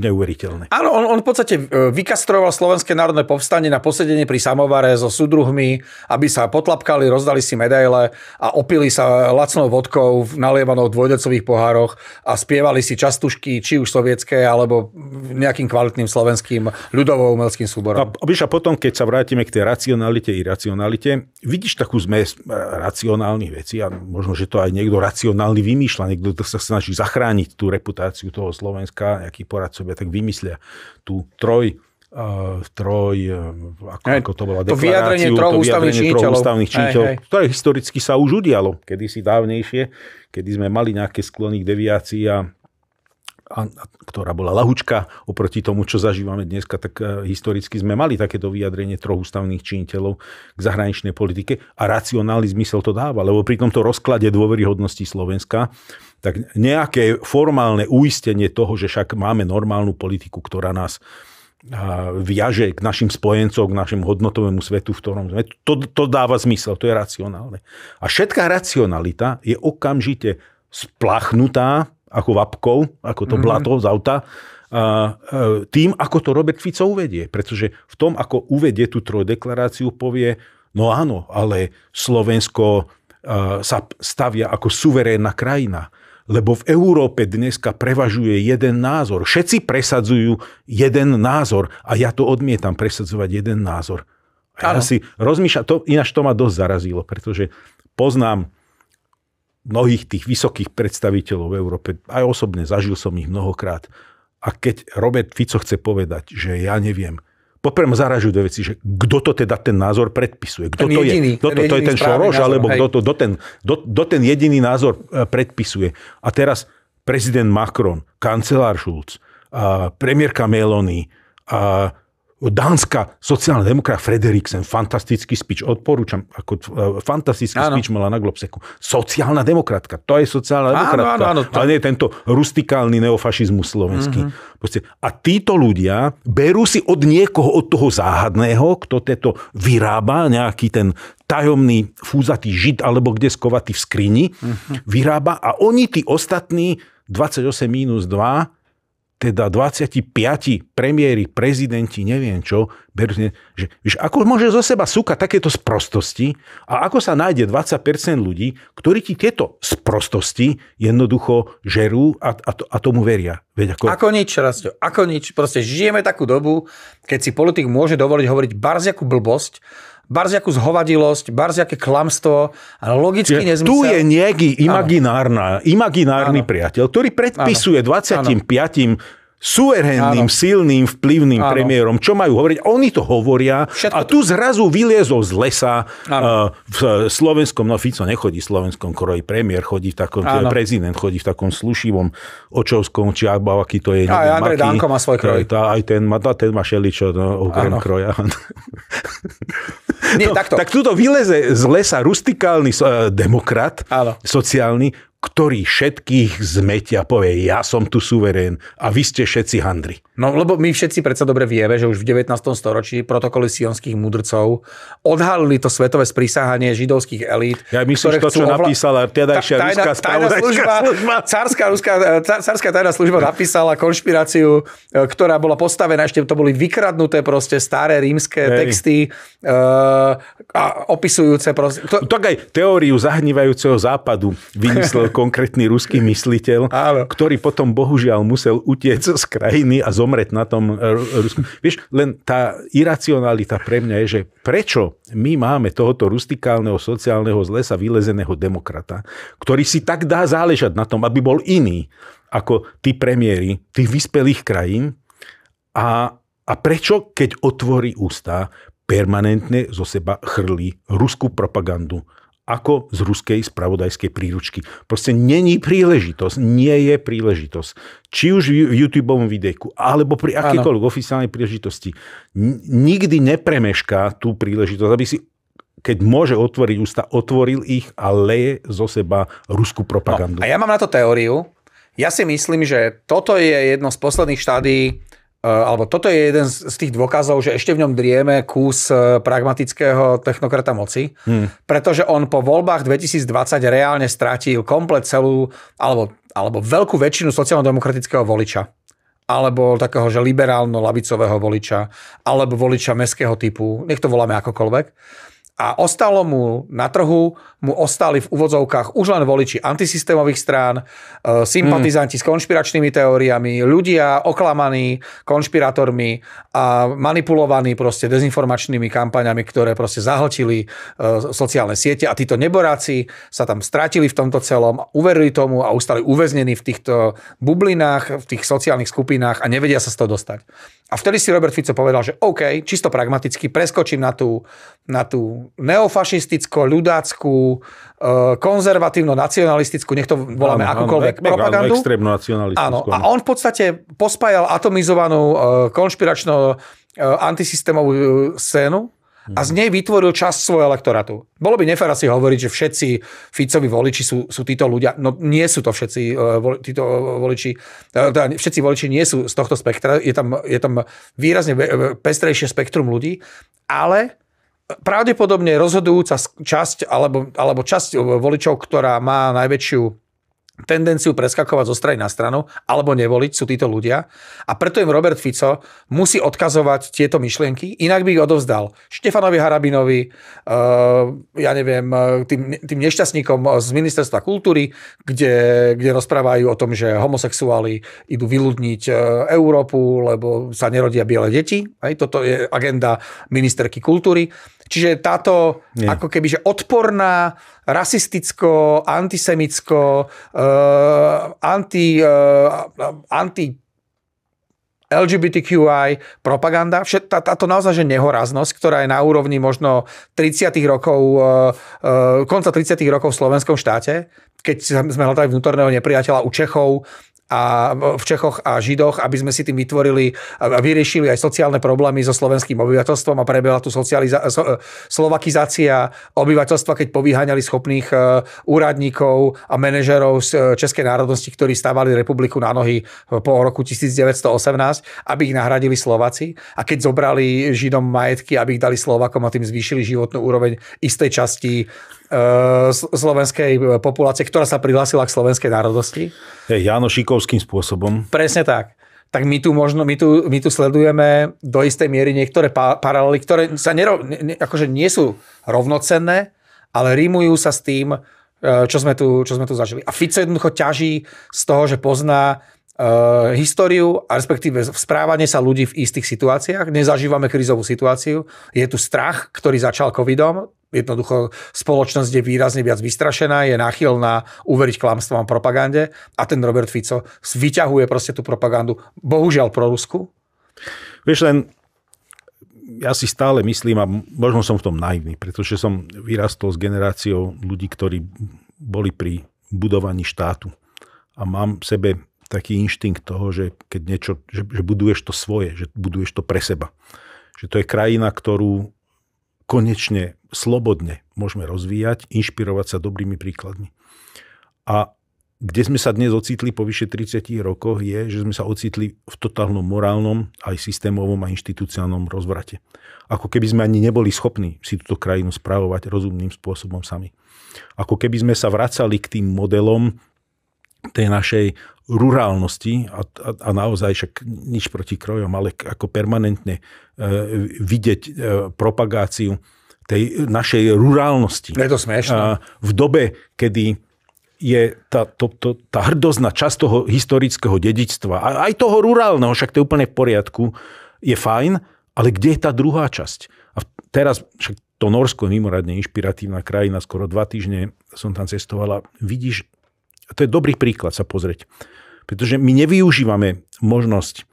neuveriteľné. Áno, on, on v podstate e, vykastroval Slovenské národné povstanie na posedenie pri samovare so súdruhmi, aby sa potlapkali, rozdali si medaile a opili sa lacnou vodkou nalievanou dvojdecových pohároch a spievali si častušky, či už sovietské, alebo nejakým kvalitným slovenským ľudovou umelským súborom. A, a potom, keď sa vrátime k tej racionalite i racionalite, vidíš takú zmes racionálnych vecí a možno, že to aj niekto racionálny vymýšľa, niekto sa snaží zachrániť tú reputáciu toho Slovenska, nejakí poradcovia tak vymyslia tú troj uh, troj, eh, ako, ako to bola deklaráciu, to vyjadrenie troch ústavných činiteľov, ústavných činiteľov hej, hej. ktoré historicky sa už udialo, kedysi dávnejšie, kedy sme mali nejaké sklony k deviácii a a, a, ktorá bola lahučka oproti tomu, čo zažívame dneska, tak e, historicky sme mali takéto vyjadrenie troch ústavných činiteľov k zahraničnej politike a racionálny zmysel to dáva, lebo pri tomto rozklade dôveryhodnosti Slovenska tak nejaké formálne uistenie toho, že však máme normálnu politiku, ktorá nás viaže k našim spojencom, k našem hodnotovému svetu, v ktorom sme. To, to dáva zmysel, to je racionálne. A všetká racionalita je okamžite splachnutá ako vapkou, ako to mm-hmm. blato z auta, a, tým, ako to Robert Fico uvedie. Pretože v tom, ako uvedie tú trojdeklaráciu, povie, no áno, ale Slovensko sa stavia ako suverénna krajina. Lebo v Európe dneska prevažuje jeden názor. Všetci presadzujú jeden názor a ja to odmietam presadzovať jeden názor. A ja si rozmýšľam, to, ináč to ma dosť zarazilo, pretože poznám mnohých tých vysokých predstaviteľov v Európe, aj osobne zažil som ich mnohokrát. A keď Robert Fico chce povedať, že ja neviem, poprvé ma zaražujú dve veci, že kto to teda ten názor predpisuje. Kto to jediný, je? Kto to, to je ten Šoroš, alebo kto to, do ten, do, do ten jediný názor e, predpisuje. A teraz prezident Macron, kancelár Schulz, a premiérka Meloni, a Dánska sociálna demokrat Frederiksen, fantastický spíč, odporúčam, ako e, fantastický áno. mala na Globseku. Sociálna demokratka, to je sociálna demokratka, áno, áno, áno, to... ale nie tento rustikálny neofašizmus slovenský. Mm-hmm. Proste, a títo ľudia berú si od niekoho, od toho záhadného, kto tieto vyrába, nejaký ten tajomný fúzatý žid alebo kde skovatý v skrini, mm-hmm. vyrába a oni, tí ostatní, 28 minus 2, teda 25 premiéry, prezidenti, neviem čo, beržne, že víš, ako môže zo seba súkať takéto sprostosti a ako sa nájde 20% ľudí, ktorí ti tieto sprostosti jednoducho žerú a, a, a tomu veria. Veď ako... ako nič, Rastio, ako nič. Proste žijeme takú dobu, keď si politik môže dovoliť hovoriť barziakú blbosť, barziakú zhovadilosť, barziaké klamstvo, logicky nezmysel. Tu je nejaký imaginárna, imaginárny priateľ, ktorý predpisuje 25 suverénnym, silným, vplyvným Áno. premiérom, čo majú hovoriť. Oni to hovoria Všetko a tu to... zrazu vyliezol z lesa Áno. uh, v slovenskom, no Fico nechodí v slovenskom kroji, premiér chodí v takom, Áno. prezident chodí v takom slušivom očovskom, či akba, aký to je. Aj Andrej Danko má svoj kroj. Tá, aj ten, má, ten má šeličo, no, okrem Áno. kroja. Nie, no, takto. Tak tuto vyleze z lesa rustikálny uh, demokrat, Áno. sociálny, ktorý všetkých zmetia a povie, ja som tu suverén a vy ste všetci handri. No lebo my všetci predsa dobre vieme, že už v 19. storočí protokoly sionských mudrcov odhalili to svetové sprísahanie židovských elít. Ja myslíš to, čo ovla... napísala tedajšia tajná, ruská tajná služba, služba. Cárska, ruská, e, cárska tajná služba napísala konšpiráciu, e, ktorá bola postavená, ešte to boli vykradnuté proste staré rímske Hej. texty uh, a opisujúce proste... To... Tak aj teóriu zahnívajúceho západu vymyslel konkrétny ruský mysliteľ, Áno. ktorý potom bohužiaľ musel utiecť z krajiny a zomreť na tom eh, Rusku. Vieš, len tá iracionalita pre mňa je, že prečo my máme tohoto rustikálneho sociálneho z lesa vylezeného demokrata, ktorý si tak dá záležať na tom, aby bol iný ako tí premiéry tých vyspelých krajín a, a prečo, keď otvorí ústa, permanentne zo seba chrlí ruskú propagandu ako z ruskej spravodajskej príručky. Proste není príležitosť, nie je príležitosť. Či už v YouTube videjku, alebo pri akékoľvek oficiálnej príležitosti. Nikdy nepremešká tú príležitosť, aby si keď môže otvoriť ústa, otvoril ich a leje zo seba ruskú no, propagandu. No, a ja mám na to teóriu. Ja si myslím, že toto je jedno z posledných štádií E, alebo toto je jeden z tých dôkazov, že ešte v ňom drieme kus e, pragmatického technokrata moci, hmm. pretože on po voľbách 2020 reálne stratil komplet celú, alebo, alebo veľkú väčšinu sociálno-demokratického voliča alebo takého, že liberálno-lavicového voliča, alebo voliča meského typu, nech to voláme akokoľvek a ostalo mu na trhu, mu ostali v úvodzovkách už len voliči antisystémových strán, e, sympatizanti mm. s konšpiračnými teóriami, ľudia oklamaní konšpirátormi a manipulovaní proste dezinformačnými kampaňami, ktoré proste zahltili e, sociálne siete a títo neboráci sa tam stratili v tomto celom, uverili tomu a ustali uväznení v týchto bublinách, v tých sociálnych skupinách a nevedia sa z toho dostať. A vtedy si Robert Fico povedal, že OK, čisto pragmaticky preskočím na tú, na tú neofašisticko, ľudáckú, e, konzervatívno-nacionalistickú, nech to voláme áno, akúkoľvek áno, propagandu. Áno, áno, a on v podstate pospájal atomizovanú e, konšpiračno e, antisystémovú e, scénu a z nej vytvoril časť svojho elektorátu. Bolo by nefér asi hovoriť, že všetci Ficovi voliči sú, sú títo ľudia. No nie sú to všetci e, voli, títo e, voliči, e, teda všetci voliči nie sú z tohto spektra. Je tam, je tam výrazne pestrejšie spektrum ľudí, ale pravdepodobne rozhodujúca časť alebo, alebo časť voličov, ktorá má najväčšiu tendenciu preskakovať zo strany na stranu alebo nevoliť, sú títo ľudia. A preto im Robert Fico musí odkazovať tieto myšlienky, inak by ich odovzdal Štefanovi Harabinovi, eh, ja neviem, eh, tým, tým nešťastníkom z ministerstva kultúry, kde, kde rozprávajú o tom, že homosexuáli idú vyľudniť eh, Európu, lebo sa nerodia biele deti. toto je agenda ministerky kultúry. Čiže táto Nie. ako keby, že odporná, rasisticko, antisemicko, uh, eh, anti, uh, anti LGBTQI propaganda, všet, tá, táto naozaj že nehoraznosť, ktorá je na úrovni možno 30. rokov, eh, konca 30. rokov v slovenskom štáte, keď sme hľadali vnútorného nepriateľa u Čechov, a v Čechoch a Židoch, aby sme si tým vytvorili a vyriešili aj sociálne problémy so slovenským obyvateľstvom a prebehla tu socializa- so, e, slovakizácia obyvateľstva, keď povyháňali schopných e, úradníkov a manažerov z e, českej národnosti, ktorí stávali republiku na nohy po roku 1918, aby ich nahradili Slováci a keď zobrali Židom majetky, aby ich dali Slovakom a tým zvýšili životnú úroveň istej časti E, slovenskej populácie, ktorá sa prihlásila k slovenskej národnosti. Hey, Jano Šikovským spôsobom. Presne tak tak my tu možno, my tu, my tu sledujeme do istej miery niektoré pa- paralely, ktoré sa nero, ne, akože nie sú rovnocenné, ale rímujú sa s tým, e, čo sme, tu, čo sme tu zažili. A Fico jednoducho ťaží z toho, že pozná Eh, históriu a respektíve správanie sa ľudí v istých situáciách. Nezažívame krizovú situáciu. Je tu strach, ktorý začal covidom. Jednoducho spoločnosť je výrazne viac vystrašená, je náchylná uveriť klamstvom a propagande a ten Robert Fico vyťahuje proste tú propagandu, bohužiaľ pro Rusku. Vieš len, ja si stále myslím a možno som v tom naivný, pretože som vyrastol s generáciou ľudí, ktorí boli pri budovaní štátu. A mám v sebe taký inštinkt toho, že keď niečo, že, že buduješ to svoje, že buduješ to pre seba. Že to je krajina, ktorú konečne, slobodne môžeme rozvíjať, inšpirovať sa dobrými príkladmi. A kde sme sa dnes ocitli po vyše 30 rokoch je, že sme sa ocitli v totálnom morálnom, aj systémovom a inštitúciálnom rozvrate. Ako keby sme ani neboli schopní si túto krajinu správovať rozumným spôsobom sami. Ako keby sme sa vracali k tým modelom tej našej rurálnosti a, a, a naozaj však nič proti krojom, ale ako permanentne e, vidieť e, propagáciu tej našej rurálnosti. Je to smiešné. V dobe, kedy je tá, to, to, tá hrdosť na časť toho historického dedičstva, a aj toho rurálneho, však to je úplne v poriadku, je fajn, ale kde je tá druhá časť? A teraz však to Norsko je mimoradne inšpiratívna krajina, skoro dva týždne som tam cestovala. Vidíš a to je dobrý príklad sa pozrieť. Pretože my nevyužívame možnosť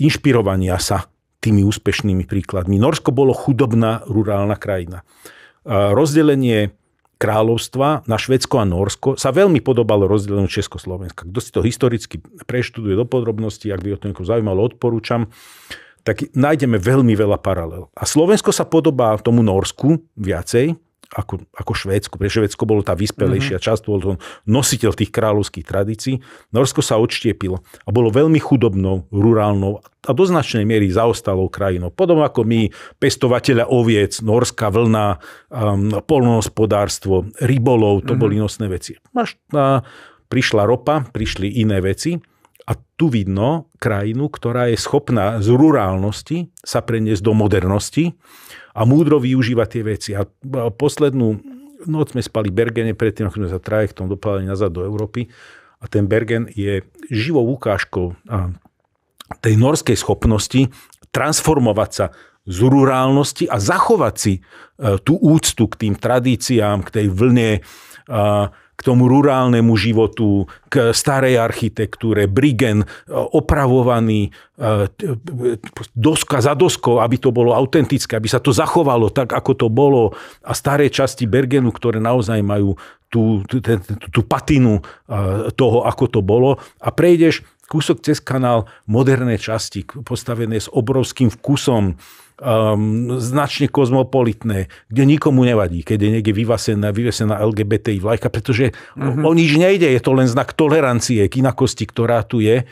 inšpirovania sa tými úspešnými príkladmi. Norsko bolo chudobná rurálna krajina. Rozdelenie kráľovstva na Švedsko a Norsko sa veľmi podobalo rozdeleniu Československa. Kto si to historicky preštuduje do podrobností, ak by o tom zaujímalo, odporúčam, tak nájdeme veľmi veľa paralel. A Slovensko sa podobá tomu Norsku viacej, ako, ako Švédsko. Pre Švédsko bolo tá vyspelejšia mm-hmm. časť, bol to nositeľ tých kráľovských tradícií. Norsko sa odštiepilo a bolo veľmi chudobnou, rurálnou a do značnej miery zaostalou krajinou. Podobne ako my, pestovateľa oviec, norská vlna, um, polnohospodárstvo, rybolov, to mm-hmm. boli nosné veci. Až, na, prišla ropa, prišli iné veci a tu vidno krajinu, ktorá je schopná z rurálnosti sa preniesť do modernosti a múdro využíva tie veci. A poslednú noc sme spali Bergene predtým, ako sme sa trajektom dopadali nazad do Európy. A ten Bergen je živou ukážkou tej norskej schopnosti transformovať sa z rurálnosti a zachovať si e, tú úctu k tým tradíciám, k tej vlne, k tomu rurálnemu životu, k starej architektúre, brigen, e, opravovaný e, e, doska za doskou, aby to bolo autentické, aby sa to zachovalo tak, ako to bolo. A staré časti Bergenu, ktoré naozaj majú tú, tú, tú, tú patinu toho, ako to bolo. A prejdeš kúsok cez kanál moderné časti, postavené s obrovským vkusom, um, značne kozmopolitné, kde nikomu nevadí, keď je niekde vyvesená, vyvesená LGBTI vlajka, pretože mm-hmm. o nič nejde, je to len znak tolerancie k inakosti, ktorá tu je.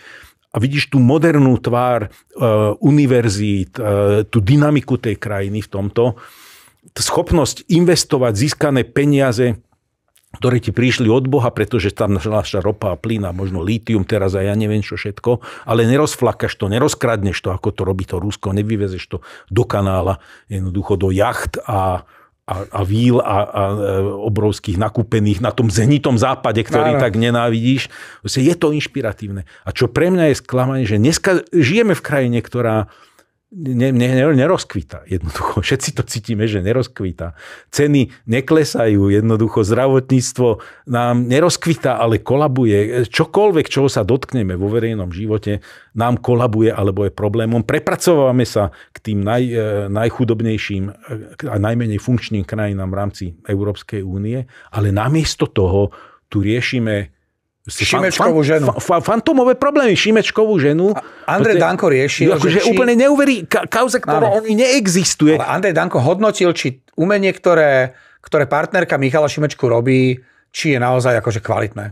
A vidíš tú modernú tvár uh, univerzít, uh, tú dynamiku tej krajiny v tomto, schopnosť investovať získané peniaze ktoré ti prišli od Boha, pretože tam naša ropa a plyn a možno lítium teraz a ja neviem čo všetko, ale nerozflakaš to, nerozkradneš to, ako to robí to Rusko, nevyvezeš to do kanála, jednoducho do jacht a, a, a víl a, a e, obrovských nakúpených na tom zenitom západe, ktorý Áno. tak nenávidíš. Je to inšpiratívne. A čo pre mňa je sklamanie, že dneska žijeme v krajine, ktorá ne, ne, nerozkvita. Jednoducho, všetci to cítime, že nerozkvita. Ceny neklesajú, jednoducho zdravotníctvo nám nerozkvita, ale kolabuje. Čokoľvek, čoho sa dotkneme vo verejnom živote, nám kolabuje alebo je problémom. Prepracovávame sa k tým naj, e, najchudobnejším e, a najmenej funkčným krajinám v rámci Európskej únie, ale namiesto toho tu riešime Šimečkovú fan, ženu. Fan, fan, fantomové problémy, Šimečkovú ženu. Andrej Andrej Danko riešil, že akože či... úplne neuverí, ka, kauze, ktorá on neexistuje. Ale Andrej Danko hodnotil, či umenie, ktoré, ktoré partnerka Michala Šimečku robí, či je naozaj akože kvalitné.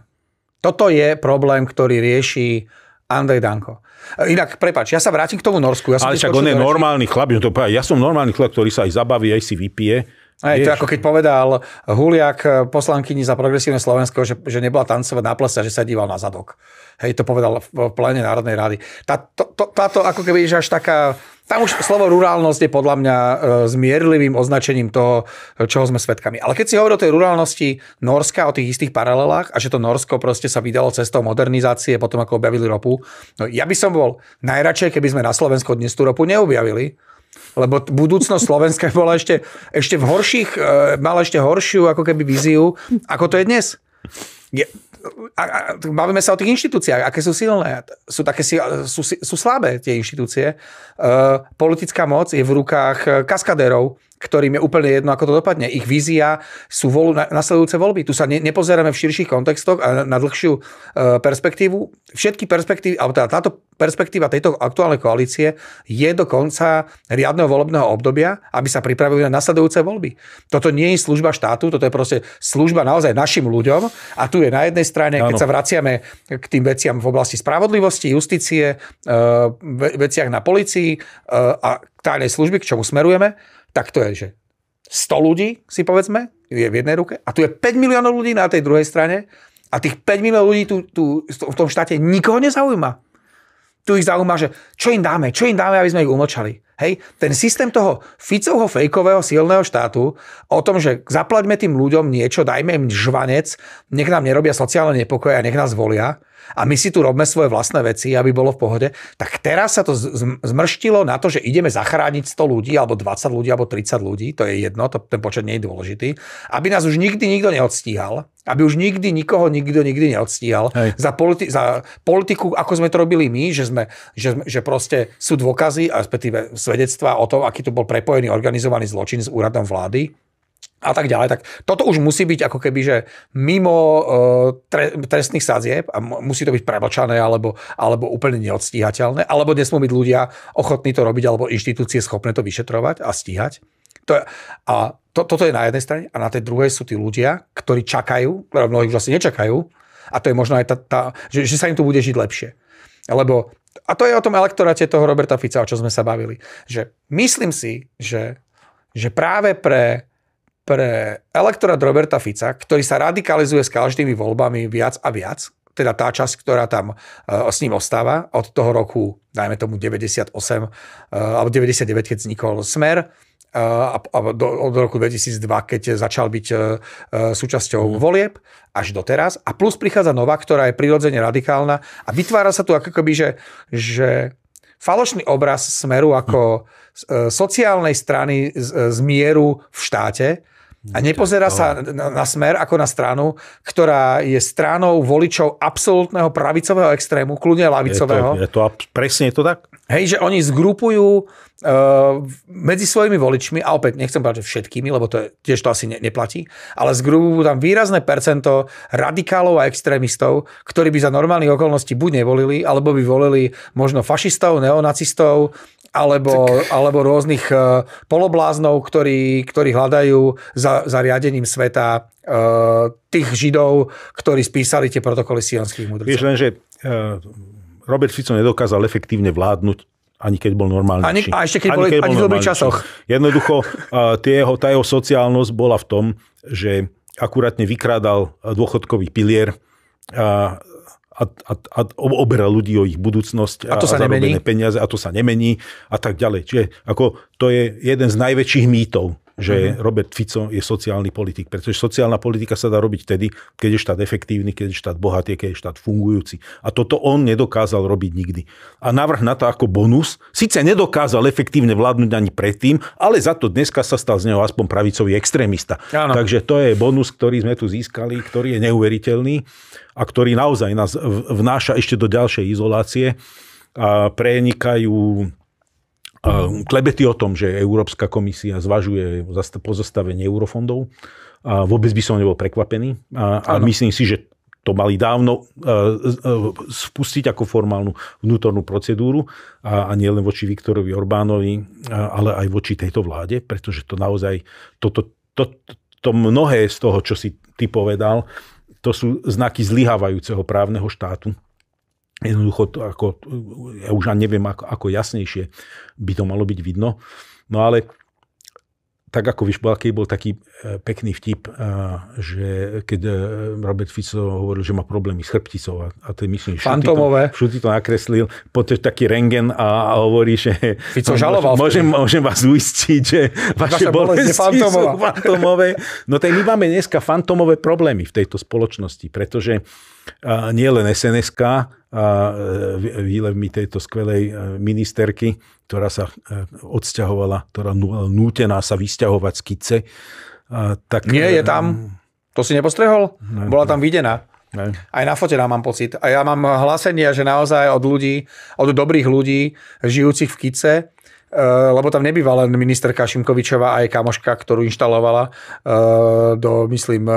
Toto je problém, ktorý rieši Andrej Danko. E, inak, prepač, ja sa vrátim k tomu Norsku. Ja som Ale však on je normálny chlap, ja som normálny chlap, ktorý sa aj zabaví, aj si vypije a je to ako keď povedal Huliak eh, poslankyni za progresívne Slovensko, že, že nebola tancovať na plese a že sa díval na zadok. Hej, to povedal v plene Národnej rady. Tá, to, to, táto ako keby že až taká... Tam už slovo rurálnosť je podľa mňa eh, zmierlivým označením toho, eh, čoho sme svedkami. Ale keď si hovorí o tej rurálnosti Norska, o tých istých paralelách a že to Norsko proste sa vydalo cestou modernizácie potom ako objavili ropu, no ja by som bol najradšej, keby sme na Slovensku dnes tú ropu neobjavili lebo budúcnosť Slovenska bola ešte, ešte v horších, e, mala ešte horšiu ako keby víziu, ako to je dnes. Je, a, a, bavíme sa o tých inštitúciách, aké sú silné. Sú, také, sú, sú slabé tie inštitúcie. E, politická moc je v rukách e, kaskadérov, ktorým je úplne jedno, ako to dopadne. Ich vízia sú volu, nasledujúce voľby. Tu sa ne, nepozeráme v širších kontextoch a na dlhšiu e, perspektívu. Všetky perspektívy, alebo teda táto perspektíva tejto aktuálnej koalície je do konca riadneho volebného obdobia, aby sa pripravili na nasledujúce voľby. Toto nie je služba štátu, toto je proste služba naozaj našim ľuďom a tu je na jednej strane, ano. keď sa vraciame k tým veciam v oblasti spravodlivosti, justície, e, veciach na policii e, a tajnej služby, k čomu smerujeme, tak to je, že 100 ľudí si povedzme, je v jednej ruke a tu je 5 miliónov ľudí na tej druhej strane a tých 5 miliónov ľudí tu, tu v tom štáte nikoho nezaujíma tu ich zaujíma, že čo im dáme, čo im dáme, aby sme ich umlčali. Hej, ten systém toho Ficovho fejkového silného štátu o tom, že zaplaťme tým ľuďom niečo, dajme im žvanec, nech nám nerobia sociálne nepokoje a nech nás volia a my si tu robme svoje vlastné veci, aby bolo v pohode, tak teraz sa to zmrštilo na to, že ideme zachrániť 100 ľudí, alebo 20 ľudí, alebo 30 ľudí, to je jedno, to, ten počet nie je dôležitý, aby nás už nikdy nikto neodstíhal, aby už nikdy nikoho nikto nikdy neodstíhal. Za, politi- za politiku, ako sme to robili my, že, sme, že, že proste sú dôkazy, a respektíve svedectvá o tom, aký tu bol prepojený organizovaný zločin s úradom vlády a tak ďalej. Tak toto už musí byť ako keby, že mimo uh, trestných sadzieb a musí to byť prebočané alebo, alebo úplne neodstíhateľné, alebo nesmú byť ľudia ochotní to robiť alebo inštitúcie schopné to vyšetrovať a stíhať. To je, a to, toto je na jednej strane a na tej druhej sú tí ľudia, ktorí čakajú, mnohí už asi nečakajú a to je možno aj tá, tá že, že sa im tu bude žiť lepšie. Lebo, a to je o tom elektoráte toho Roberta Fica, o čo sme sa bavili, že myslím si, že, že práve pre pre elektorát Roberta Fica, ktorý sa radikalizuje s každými voľbami viac a viac, teda tá časť, ktorá tam e, s ním ostáva od toho roku, dajme tomu 98 e, alebo 99, keď vznikol Smer, e, a, a do, od roku 2002, keď začal byť e, súčasťou mm. volieb, až doteraz. A plus prichádza nová, ktorá je prirodzene radikálna a vytvára sa tu keby, že, že falošný obraz smeru ako mm. sociálnej strany z, z mieru v štáte, a nepozerá no sa na, na smer ako na stranu, ktorá je stranou voličov absolútneho pravicového extrému, kľudne lavicového. Je to, je to presne je to tak? Hej, že oni zgrupujú uh, medzi svojimi voličmi, a opäť nechcem povedať, že všetkými, lebo to je, tiež to asi ne, neplatí, ale zgrupujú tam výrazné percento radikálov a extrémistov, ktorí by za normálnych okolností buď nevolili, alebo by volili možno fašistov, neonacistov, alebo, alebo rôznych e, polobláznov, ktorí, ktorí hľadajú za, za riadením sveta e, tých Židov, ktorí spísali tie protokoly sionských mudrcov. Vieš len, že e, Robert Fico nedokázal efektívne vládnuť ani keď bol normálny. Ani, a ešte keď, ani boli, keď bol ani v dobrých časoch. Jednoducho, tie jeho, tá jeho sociálnosť bola v tom, že akurátne vykrádal dôchodkový pilier, a a, a, a oberá ľudí o ich budúcnosť a, to sa a nemení. peniaze a to sa nemení a tak ďalej. Čiže ako to je jeden z najväčších mýtov, že uh-huh. Robert Fico je sociálny politik, pretože sociálna politika sa dá robiť vtedy, keď je štát efektívny, keď je štát bohatý, keď je štát fungujúci. A toto on nedokázal robiť nikdy. A návrh na to ako bonus, síce nedokázal efektívne vládnuť ani predtým, ale za to dneska sa stal z neho aspoň pravicový extrémista. Áno. Takže to je bonus, ktorý sme tu získali, ktorý je neuveriteľný a ktorý naozaj nás vnáša ešte do ďalšej izolácie a prenikajú klebety o tom, že Európska komisia zvažuje pozostavenie eurofondov. A vôbec by som nebol prekvapený. A, a myslím si, že to mali dávno e, e, spustiť ako formálnu vnútornú procedúru a, nielen nie len voči Viktorovi Orbánovi, e, ale aj voči tejto vláde, pretože to naozaj, toto, to, to, to mnohé z toho, čo si ty povedal, to sú znaky zlyhávajúceho právneho štátu Jednoducho, to ako, ja už neviem, ako, ako jasnejšie by to malo byť vidno. No ale tak ako Vyšbalkej bol taký e, pekný vtip, e, že keď e, Robert Fico hovoril, že má problémy s chrbticou a, a to myslím, Fantomové. to, to nakreslil, potom taký rengen a, a hovorí, že Fico žaloval môžem, môžem vás uistiť, že vaše, vaše bolesti sú fantomové. No tak my máme dneska fantomové problémy v tejto spoločnosti, pretože nie len SNSK, mi tejto skvelej ministerky, ktorá sa eh, odsťahovala, ktorá eh, nútená sa vysťahovať z Kice. Tak, Nie, je eh, tam. No. To si nepostrehol? Ne, Bola tam videná. Ne. Aj na fote nám mám pocit. A ja mám hlásenia, že naozaj od ľudí, od dobrých ľudí, žijúcich v Kice, lebo tam nebýva len ministerka Šimkovičová a aj kamoška, ktorú inštalovala do, myslím,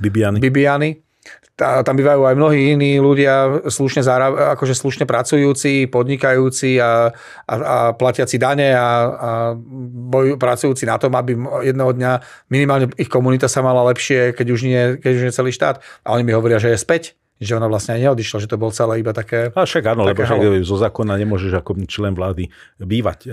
Bibiany. Bibiany tá, tam bývajú aj mnohí iní ľudia, slušne, zára, akože slušne pracujúci, podnikajúci a, a, a platiaci dane a, a bojujú, pracujúci na tom, aby jedného dňa minimálne ich komunita sa mala lepšie, keď už nie, keď už nie celý štát. A oni mi hovoria, že je späť že ona vlastne aj neodišla, že to bol celé iba také... A však áno, lebo však zo zákona nemôžeš ako člen vlády bývať eh,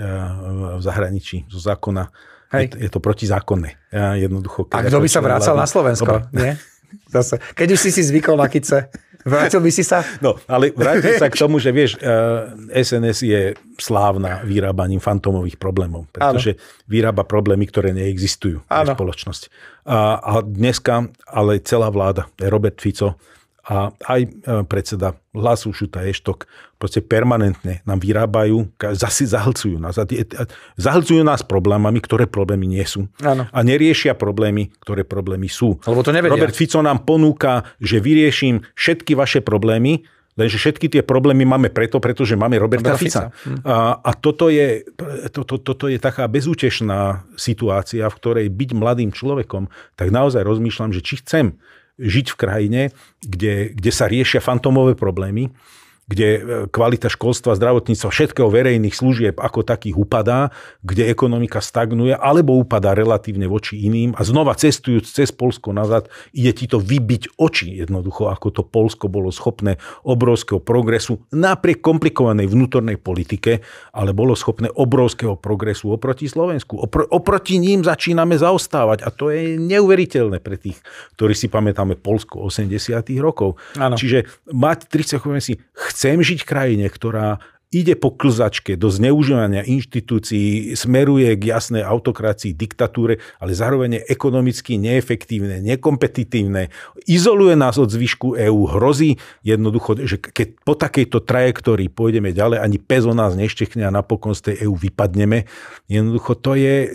v zahraničí. Zo zákona Hej. Je, je to protizákonné. Eh, jednoducho, a kto by sa vracal vlády... na Slovensko? Dobre. Nie? Zase. Keď už si si zvykol na kice, vrátil by si sa? No, ale vrátil sa k tomu, že vieš, SNS eh, je slávna vyrábaním fantómových problémov, pretože ano. vyrába problémy, ktoré neexistujú ano. v spoločnosti. A, a dneska ale celá vláda, Robert Fico a aj eh, predseda Hlasu Šuta Eštok proste permanentne nám vyrábajú, zasi zahlcujú nás. Zahlcujú nás problémami, ktoré problémy nie sú. Ano. A neriešia problémy, ktoré problémy sú. Lebo to nevedia. Robert Fico nám ponúka, že vyrieším všetky vaše problémy, Lenže všetky tie problémy máme preto, pretože máme Roberta, Roberta Fica. Fica. Hm. A, a toto, je, to, to, toto je taká bezútešná situácia, v ktorej byť mladým človekom, tak naozaj rozmýšľam, že či chcem žiť v krajine, kde, kde sa riešia fantomové problémy, kde e, kvalita školstva, zdravotníctva, všetkého verejných služieb ako takých upadá, kde ekonomika stagnuje alebo upadá relatívne voči iným a znova cestujúc cez Polsko nazad, ide ti to vybiť oči jednoducho, ako to Polsko bolo schopné obrovského progresu napriek komplikovanej vnútornej politike, ale bolo schopné obrovského progresu oproti Slovensku. Opr- oproti ním začíname zaostávať a to je neuveriteľné pre tých, ktorí si pamätáme Polsko 80. rokov. Ano. Čiže mať 30 si chcem žiť v krajine, ktorá ide po klzačke do zneužívania inštitúcií, smeruje k jasnej autokracii, diktatúre, ale zároveň je ekonomicky neefektívne, nekompetitívne, izoluje nás od zvyšku EÚ, hrozí jednoducho, že keď po takejto trajektórii pôjdeme ďalej, ani pes o nás neštechne a napokon z tej EÚ vypadneme. Jednoducho to je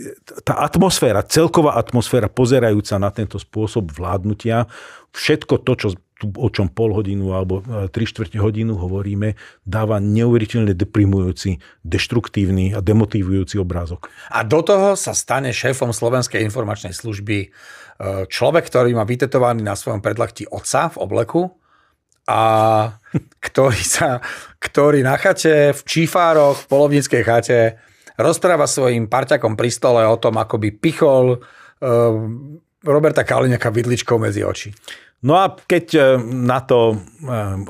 tá atmosféra, celková atmosféra pozerajúca na tento spôsob vládnutia, všetko to, čo tu, o čom pol hodinu alebo e, tri štvrte hodinu hovoríme, dáva neuveriteľne deprimujúci, deštruktívny a demotivujúci obrázok. A do toho sa stane šéfom Slovenskej informačnej služby e, človek, ktorý má vytetovaný na svojom predlakti oca v obleku a ktorý, sa, ktorý na chate v čífároch v polovníckej chate rozpráva svojim parťakom pri stole o tom, ako by pichol e, Roberta Kaliňaka vidličkou medzi oči. No a keď e, na to e,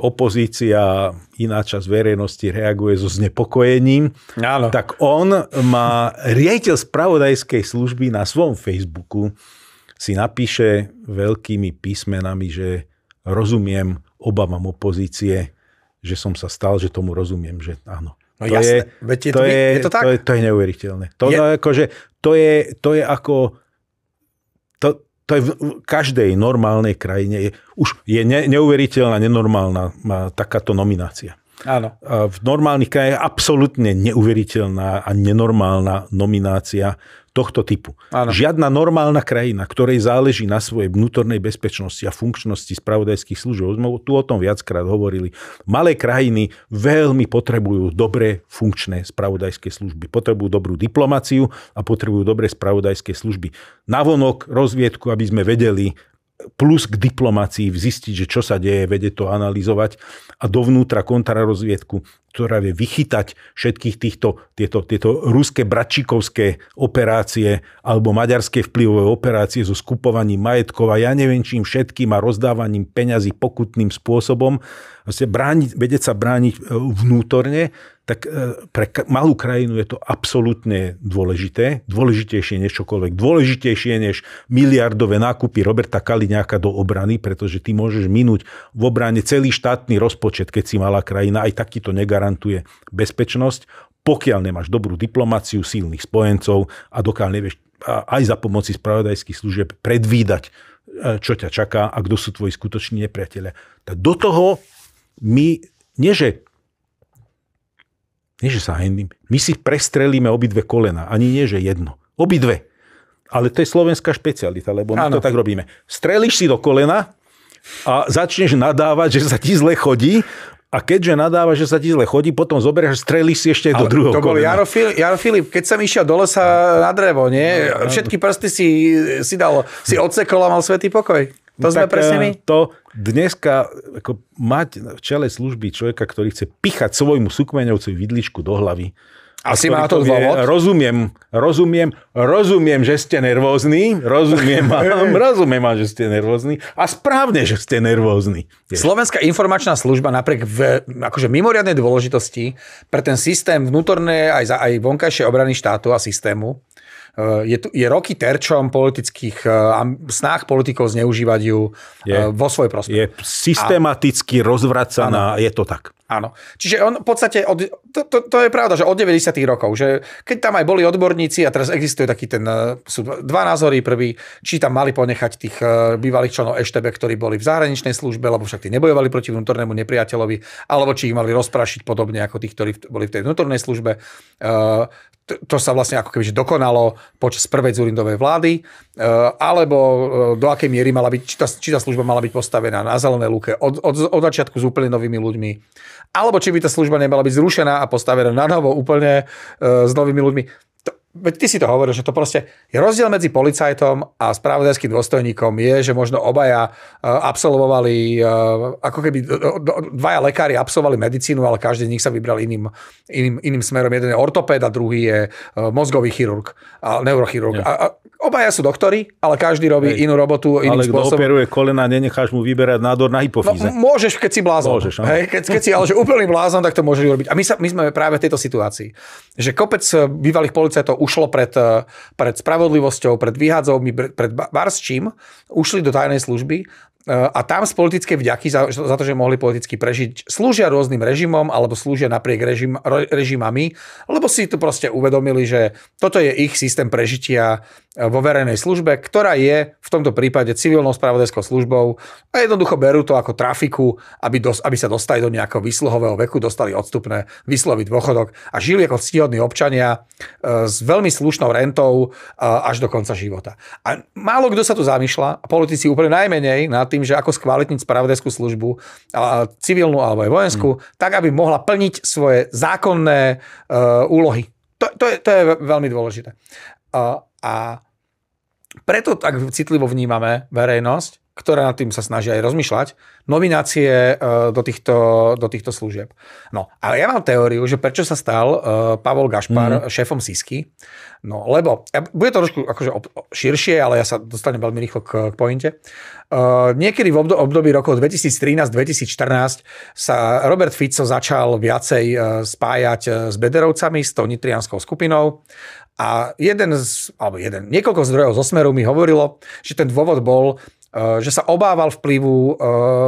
opozícia, iná časť verejnosti reaguje so znepokojením, Áno. tak on má riaditeľ spravodajskej služby na svojom Facebooku si napíše veľkými písmenami, že rozumiem obavám opozície, že som sa stal, že tomu rozumiem, že áno. No to jasné, je, Veď je, to, je, je to tak? To je, to je neuveriteľné. To je, no, akože, to je, to je ako... To, to je v každej normálnej krajine. Je, už je ne, neuveriteľná, nenormálna takáto nominácia. Áno. V normálnych krajinách je absolútne neuveriteľná a nenormálna nominácia tohto typu. Áno. Žiadna normálna krajina, ktorej záleží na svojej vnútornej bezpečnosti a funkčnosti spravodajských služieb, sme tu o tom viackrát hovorili, malé krajiny veľmi potrebujú dobré funkčné spravodajské služby. Potrebujú dobrú diplomáciu a potrebujú dobré spravodajské služby. Navonok rozviedku, aby sme vedeli, plus k diplomácii, zistiť, že čo sa deje, vedie to analyzovať a dovnútra kontrarozviedku, ktorá vie vychytať všetkých týchto, tieto, tieto ruské bračikovské operácie alebo maďarské vplyvové operácie so skupovaním majetkov a ja neviem čím všetkým a rozdávaním peňazí pokutným spôsobom vlastne brániť, vedieť sa brániť e, vnútorne, tak e, pre malú krajinu je to absolútne dôležité. Dôležitejšie než čokoľvek. Dôležitejšie než miliardové nákupy Roberta Kaliňáka do obrany, pretože ty môžeš minúť v obrane celý štátny rozpočet, keď si malá krajina. Aj takýto negarantuje bezpečnosť, pokiaľ nemáš dobrú diplomáciu, silných spojencov a dokiaľ nevieš aj za pomoci spravodajských služieb predvídať, e, čo ťa čaká a kto sú tvoji skutoční nepriatelia. Tak do toho my, nie že, nie že sa hendím, my si prestrelíme obidve kolena, ani nie že jedno. Obidve. Ale to je slovenská špecialita, lebo my ano. to tak robíme. Strelíš si do kolena a začneš nadávať, že sa ti zle chodí a keďže nadáva, že sa ti zle chodí, potom zoberieš, strelíš si ešte aj do druhého To bol Jaro, Fil- Jaro Filip, keď som išiel do lesa na drevo, nie? No, Všetky prsty si, si dal, si odsekol a mal svetý pokoj. To tak sme eh, presne my. To dneska ako mať v čele služby človeka, ktorý chce pichať svojmu sukmeňovcovi vidličku do hlavy. Asi má to dôvod? Rozumiem, rozumiem, rozumiem, že ste nervózni, rozumiem vám, rozumiem vám, že ste nervózni a správne, že ste nervózni. Slovenská informačná služba napriek v, akože mimoriadnej dôležitosti pre ten systém vnútornej aj, za, aj vonkajšej obrany štátu a systému Eh, je, je roky terčom politických eh, snách politikov zneužívať ju eh, je, vo svoj prospech. Je systematicky a, rozvracaná, áno, je to tak. Áno. Čiže on v podstate, od, to, to, to je pravda, že od 90. rokov, že keď tam aj boli odborníci a teraz existuje taký ten, sú dva názory, prvý, či tam mali ponechať tých bývalých členov Eštebe, ktorí boli v zahraničnej službe, lebo však tí nebojovali proti vnútornému nepriateľovi, alebo či ich mali rozprašiť podobne ako tých, ktorí boli v tej vnútornej službe to sa vlastne ako keby dokonalo počas prvej Zurindovej vlády, eh, alebo eh, do akej miery mala byť, či tá, či tá služba mala byť postavená na zelené luke od, od, od začiatku s úplne novými ľuďmi, alebo či by tá služba nemala byť zrušená a postavená na novo úplne eh, s novými ľuďmi Veď ty si to hovoril, že to proste je rozdiel medzi policajtom a spravodajským dôstojníkom je, že možno obaja e, absolvovali, e, ako keby e, dvaja lekári absolvovali medicínu, ale každý z nich sa vybral iným, iným, iným smerom. Jeden je ortopéd a druhý je mozgový chirurg, a neurochirurg. Ja. A, a obaja sú doktory, ale každý robí Hej. inú robotu iným ale spôsobom. Ale operuje kolena, nenecháš mu vyberať nádor na hypofíze. No, môžeš, keď si blázon. Môžeš, Hej, keď, keď si ale že úplný blázon, tak to môžeš urobiť. A my, sa, my sme práve v tejto situácii, že kopec bývalých policajtov ušlo pred, eh, pred spravodlivosťou, pred vyhádzovmi, pred barsčím, ušli do tajnej služby, a tam z politické vďaky za, za to, že mohli politicky prežiť, slúžia rôznym režimom alebo slúžia napriek režim, režimami, lebo si tu proste uvedomili, že toto je ich systém prežitia e, vo verejnej službe, ktorá je v tomto prípade civilnou spravodajskou službou a jednoducho berú to ako trafiku, aby, dos, aby sa dostali do nejakého vysluhového veku, dostali odstupné vysloviť dôchodok a žili ako ctihodní občania e, s veľmi slušnou rentou e, až do konca života. A málo kto sa tu zamýšľa, a politici úplne najmenej nad tým, že ako skvalitniť spravodajskú službu, civilnú alebo aj vojenskú, mm. tak, aby mohla plniť svoje zákonné uh, úlohy. To, to, je, to je veľmi dôležité. Uh, a preto tak citlivo vnímame verejnosť, ktoré nad tým sa snažia aj rozmýšľať, nominácie e, do týchto, do týchto služieb. No, ale ja mám teóriu, že prečo sa stal e, Pavol Gašpar mm. šéfom Sisky. No, lebo, e, bude to trošku akože širšie, ale ja sa dostanem veľmi rýchlo k, k pointe. Niekedy v období rokov 2013-2014 sa Robert Fico začal viacej spájať s Bederovcami, s tou nitrianskou skupinou. A jeden z, alebo jeden, niekoľko zdrojov zo Smeru mi hovorilo, že ten dôvod bol, Eh, že sa obával vplyvu eh,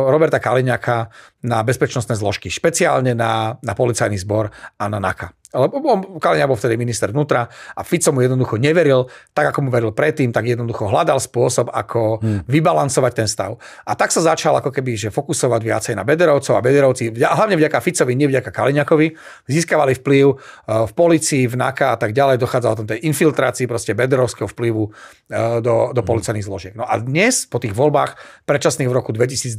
Roberta Kaliňaka na bezpečnostné zložky, špeciálne na, na policajný zbor a na NAKA lebo Kaliňa bol vtedy minister vnútra a Fico mu jednoducho neveril, tak ako mu veril predtým, tak jednoducho hľadal spôsob, ako hmm. vybalancovať ten stav. A tak sa začal ako keby, že fokusovať viacej na Bederovcov a Bederovci, hlavne vďaka Ficovi, nie vďaka Kaliňakovi, získavali vplyv eh, v policii, v NAKA a tak ďalej, dochádzalo tam tej infiltrácii proste Bederovského vplyvu eh, do, do hmm. policajných zložiek. No a dnes, po tých voľbách predčasných v roku 2023,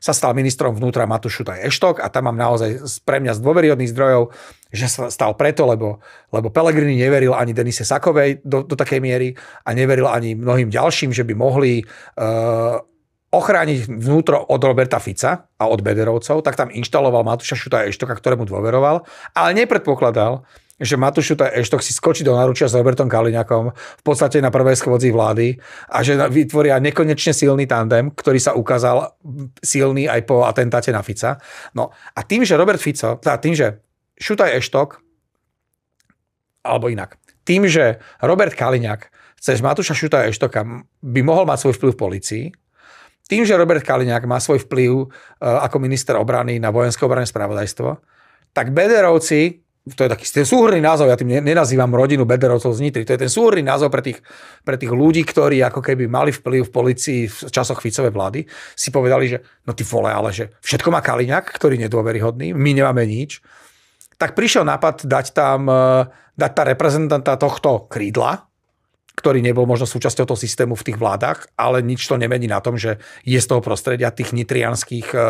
sa stal ministrom vnútra Matušu Eštok a tam mám naozaj pre mňa z dôveryhodných zdrojov že sa stal preto, lebo, lebo Pellegrini neveril ani Denise Sakovej do, do takej miery a neveril ani mnohým ďalším, že by mohli uh, ochrániť vnútro od Roberta Fica a od Bederovcov, tak tam inštaloval Matúša Šuta Eštoka, ktorému dôveroval, ale nepredpokladal, že Matúš Šuta Eštok si skočí do naručia s Robertom Kaliňakom v podstate na prvé schôdzi vlády a že vytvoria nekonečne silný tandem, ktorý sa ukázal silný aj po atentáte na Fica. No a tým, že Robert Fico, tým, že Šutaj Eštok, alebo inak. Tým, že Robert Kaliňák cez Matúša Šutaja Eštoka by mohol mať svoj vplyv v policii, tým, že Robert Kaliňák má svoj vplyv e, ako minister obrany na vojenské obranné spravodajstvo, tak Bederovci, to je taký ten súhrný názov, ja tým nenazývam rodinu Bederovcov z Nitry, to je ten súhrný názov pre tých, pre tých ľudí, ktorí ako keby mali vplyv v policii v časoch Ficovej vlády, si povedali, že no ty vole, ale že všetko má Kaliňák, ktorý nedôveryhodný, my nemáme nič tak prišiel nápad dať tam, e, dať tá reprezentanta tohto krídla, ktorý nebol možno súčasťou toho systému v tých vládach, ale nič to nemení na tom, že je z toho prostredia tých nitrianských e, e,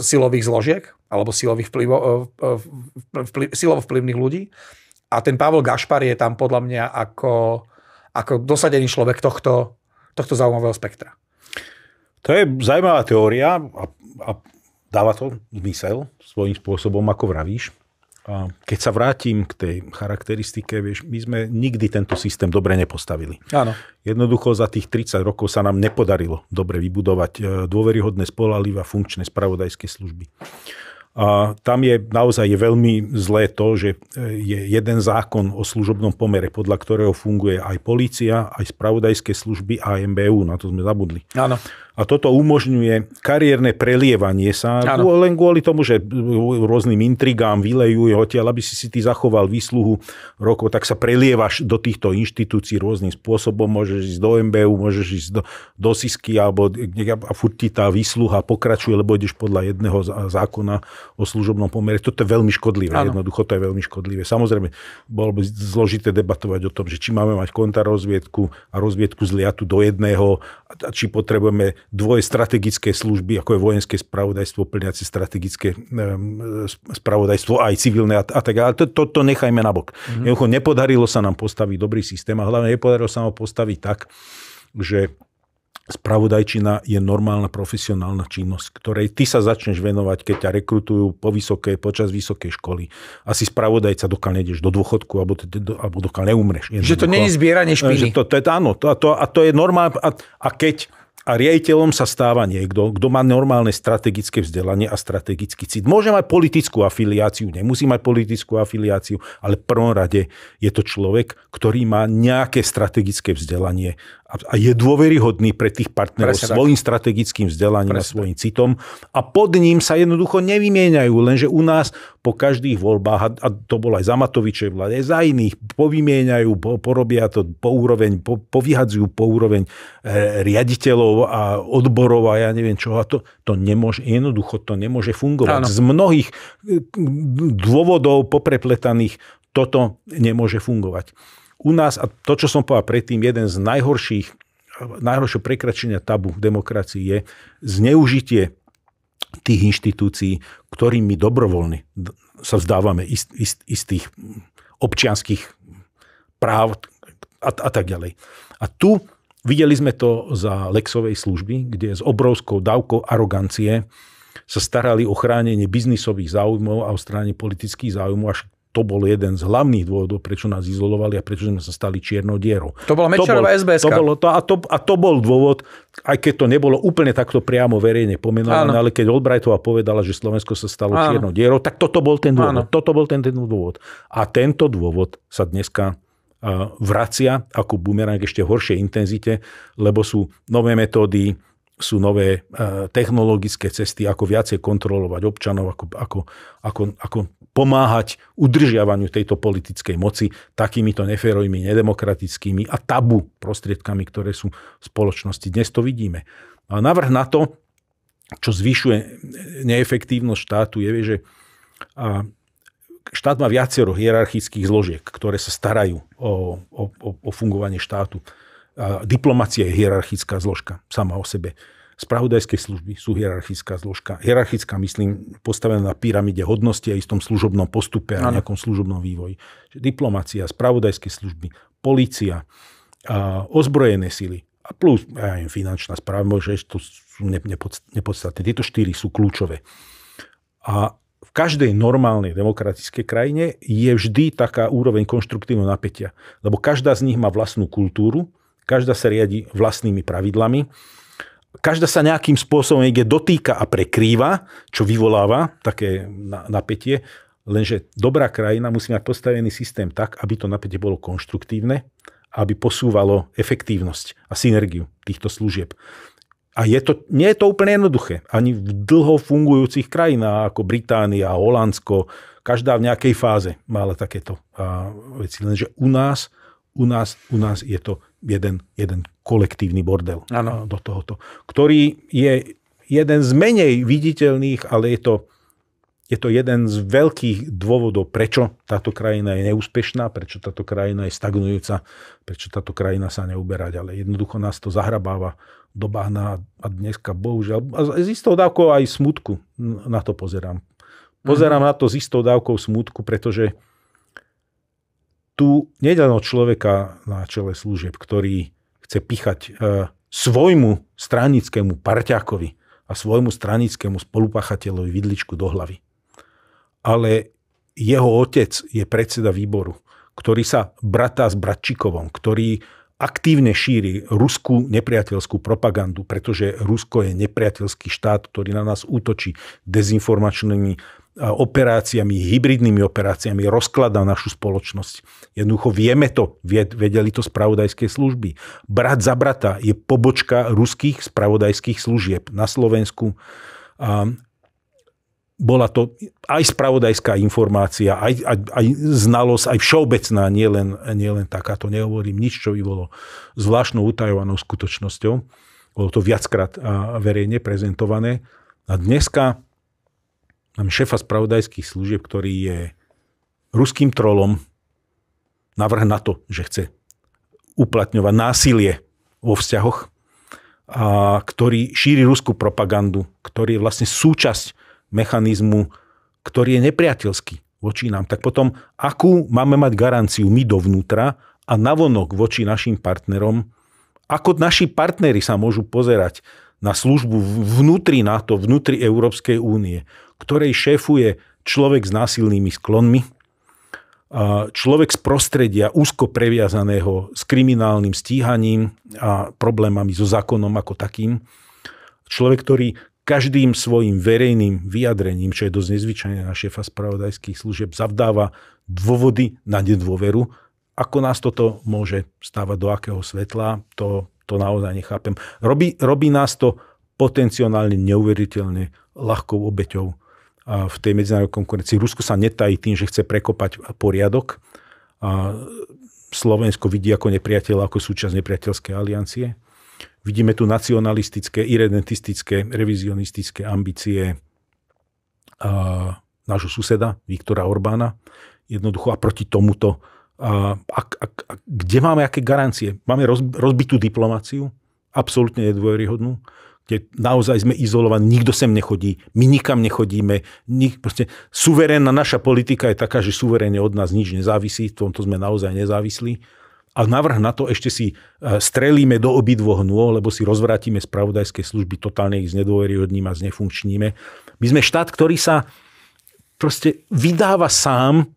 silových zložiek alebo silových vplyvo, vplyv, silovo vplyvných ľudí. A ten Pavel Gašpar je tam podľa mňa ako, ako dosadený človek tohto, tohto zaujímavého spektra. To je zaujímavá teória a, a dáva to zmysel svojím spôsobom, ako vravíš. A keď sa vrátim k tej charakteristike, vieš, my sme nikdy tento systém dobre nepostavili. Áno. Jednoducho za tých 30 rokov sa nám nepodarilo dobre vybudovať e, dôveryhodné spolalivé a funkčné spravodajské služby. A tam je naozaj je veľmi zlé to, že e, je jeden zákon o služobnom pomere, podľa ktorého funguje aj polícia, aj spravodajské služby a MBU. Na to sme zabudli. Áno. A toto umožňuje kariérne prelievanie sa ano. len kvôli tomu, že rôznym intrigám vylejú odtiaľ, aby si si ty zachoval výsluhu rokov, tak sa prelievaš do týchto inštitúcií rôznym spôsobom. Môžeš ísť do MBU, môžeš ísť do, do SISky alebo a furt ti tá výsluha pokračuje, lebo ideš podľa jedného zákona o služobnom pomere. Toto je veľmi škodlivé. Ano. Jednoducho to je veľmi škodlivé. Samozrejme, bolo by zložité debatovať o tom, že či máme mať kontrarozviedku a rozviedku zliatu do jedného, a či potrebujeme dvoje strategické služby, ako je vojenské spravodajstvo, plniaci strategické spravodajstvo, aj civilné a, tak ďalej. To, to, to nechajme nabok. Mm-hmm. Jednoducho nepodarilo sa nám postaviť dobrý systém a hlavne nepodarilo sa nám postaviť tak, že spravodajčina je normálna profesionálna činnosť, ktorej ty sa začneš venovať, keď ťa rekrutujú po vysokej, počas vysokej školy. Asi spravodajca, dokiaľ nejdeš do dôchodku, alebo, do, alebo dokiaľ neumreš. Jednoducho. Že to není zbieranie špiny. Že to, to áno, to, to, a to je normálne. A, a keď a riaditeľom sa stáva niekto, kto má normálne strategické vzdelanie a strategický cit. Môže mať politickú afiliáciu, nemusí mať politickú afiliáciu, ale v prvom rade je to človek, ktorý má nejaké strategické vzdelanie a je dôveryhodný pre tých partnerov Presne svojim tak. strategickým vzdelaním Presne a svojim citom a pod ním sa jednoducho nevymieňajú, lenže u nás po každých voľbách, a to bolo aj za Matovičej aj za iných, povymieňajú, porobia to po úroveň, po, povyhadzujú po úroveň e, riaditeľov a odborov a ja neviem čo. A to, to nemôže, jednoducho to nemôže fungovať. Áno. Z mnohých e, dôvodov poprepletaných toto nemôže fungovať u nás, a to, čo som povedal predtým, jeden z najhorších, najhoršieho prekračenia tabu v demokracii je zneužitie tých inštitúcií, ktorými my dobrovoľne sa vzdávame ist, ist, istých občianských práv a, a tak ďalej. A tu videli sme to za Lexovej služby, kde s obrovskou dávkou arogancie sa starali o chránenie biznisových záujmov a o strane politických záujmov, až to bol jeden z hlavných dôvodov, prečo nás izolovali a prečo sme sa stali čiernou dierou. To bola Mečerová SBS. To bolo to, a, to, a to bol dôvod, aj keď to nebolo úplne takto priamo verejne pomenované, ale keď Albrightová povedala, že Slovensko sa stalo Áno. čiernou dierou, tak toto bol ten dôvod. Toto bol ten, ten dôvod. A tento dôvod sa dneska vracia ako bumerang ešte v horšej intenzite, lebo sú nové metódy, sú nové e, technologické cesty, ako viacej kontrolovať občanov, ako, ako, ako, ako pomáhať udržiavaniu tejto politickej moci takýmito neférovými, nedemokratickými a tabu prostriedkami, ktoré sú v spoločnosti. Dnes to vidíme. No a navrh na to, čo zvyšuje neefektívnosť štátu, je, že štát má viacero hierarchických zložiek, ktoré sa starajú o, o, o fungovanie štátu Diplomacia je hierarchická zložka sama o sebe. Spravodajské služby sú hierarchická zložka. Hierarchická, myslím, postavená na pyramide hodnosti a istom služobnom postupe a nejakom služobnom vývoji. Diplomacia, spravodajské služby, policia, a ozbrojené sily a plus ja finančná správa, môže, to sú nepodstatné. Tieto štyri sú kľúčové. A v každej normálnej demokratickej krajine je vždy taká úroveň konštruktívneho napätia. Lebo každá z nich má vlastnú kultúru, Každá sa riadi vlastnými pravidlami. Každá sa nejakým spôsobom ide dotýka a prekrýva, čo vyvoláva také napätie. Lenže dobrá krajina musí mať postavený systém tak, aby to napätie bolo konštruktívne, aby posúvalo efektívnosť a synergiu týchto služieb. A je to, nie je to úplne jednoduché. Ani v dlho fungujúcich krajinách ako Británia, Holandsko, každá v nejakej fáze mala takéto veci. Lenže u nás, u nás, u nás je to jeden, jeden kolektívny bordel ano. Eh, do tohoto, ktorý je jeden z menej viditeľných, ale je to, je to jeden z veľkých dôvodov, prečo táto krajina je neúspešná, prečo táto krajina je stagnujúca, prečo táto krajina sa neuberá Ale Jednoducho nás to zahrabáva do bahna a dneska bohužiaľ, a z istou dávkou aj smutku na to pozerám. Pozerám mhm. na to z istou dávkou smutku, pretože tu nejde o človeka na čele služieb, ktorý chce pichať e, svojmu stranickému parťákovi a svojmu stranickému spolupachateľovi vidličku do hlavy. Ale jeho otec je predseda výboru, ktorý sa bratá s Bratčikovom, ktorý aktívne šíri ruskú nepriateľskú propagandu, pretože Rusko je nepriateľský štát, ktorý na nás útočí dezinformačnými operáciami, hybridnými operáciami rozkladá našu spoločnosť. Jednoducho vieme to, vedeli to spravodajské služby. Brat za brata je pobočka ruských spravodajských služieb na Slovensku. Bola to aj spravodajská informácia, aj, aj, aj znalosť, aj všeobecná, nielen nie len takáto. Nehovorím nič, čo by bolo zvláštnou utajovanou skutočnosťou. Bolo to viackrát verejne prezentované. A dneska Mám šéfa spravodajských služieb, ktorý je ruským trolom navrh na to, že chce uplatňovať násilie vo vzťahoch, a ktorý šíri ruskú propagandu, ktorý je vlastne súčasť mechanizmu, ktorý je nepriateľský voči nám. Tak potom, akú máme mať garanciu my dovnútra a navonok voči našim partnerom, ako naši partnery sa môžu pozerať na službu vnútri NATO, vnútri Európskej únie ktorej šéfuje človek s násilnými sklonmi, človek z prostredia úzko previazaného s kriminálnym stíhaním a problémami so zákonom ako takým. Človek, ktorý každým svojim verejným vyjadrením, čo je dosť nezvyčajné na šéfa spravodajských služieb, zavdáva dôvody na nedôveru. Ako nás toto môže stávať do akého svetla, to, to naozaj nechápem. Robí, robí nás to potenciálne neuveriteľne ľahkou obeťou v tej medzinárodnej konkurencii. Rusko sa netají tým, že chce prekopať poriadok. A Slovensko vidí ako nepriateľa, ako súčasť nepriateľskej aliancie. Vidíme tu nacionalistické, iredentistické, revizionistické ambície a nášho suseda Viktora Orbána. Jednoducho a proti tomuto. A, a, a, a kde máme aké garancie? Máme roz, rozbitú diplomáciu, absolútne nedôveryhodnú kde naozaj sme izolovaní, nikto sem nechodí, my nikam nechodíme. Nik, proste suverénna naša politika je taká, že suverénne od nás nič nezávisí, v tomto sme naozaj nezávislí. A navrh na to ešte si e, strelíme do obidvoch nôh, lebo si rozvrátime spravodajské služby, totálne ich znedôveryhodníme a znefunkčníme. My sme štát, ktorý sa proste vydáva sám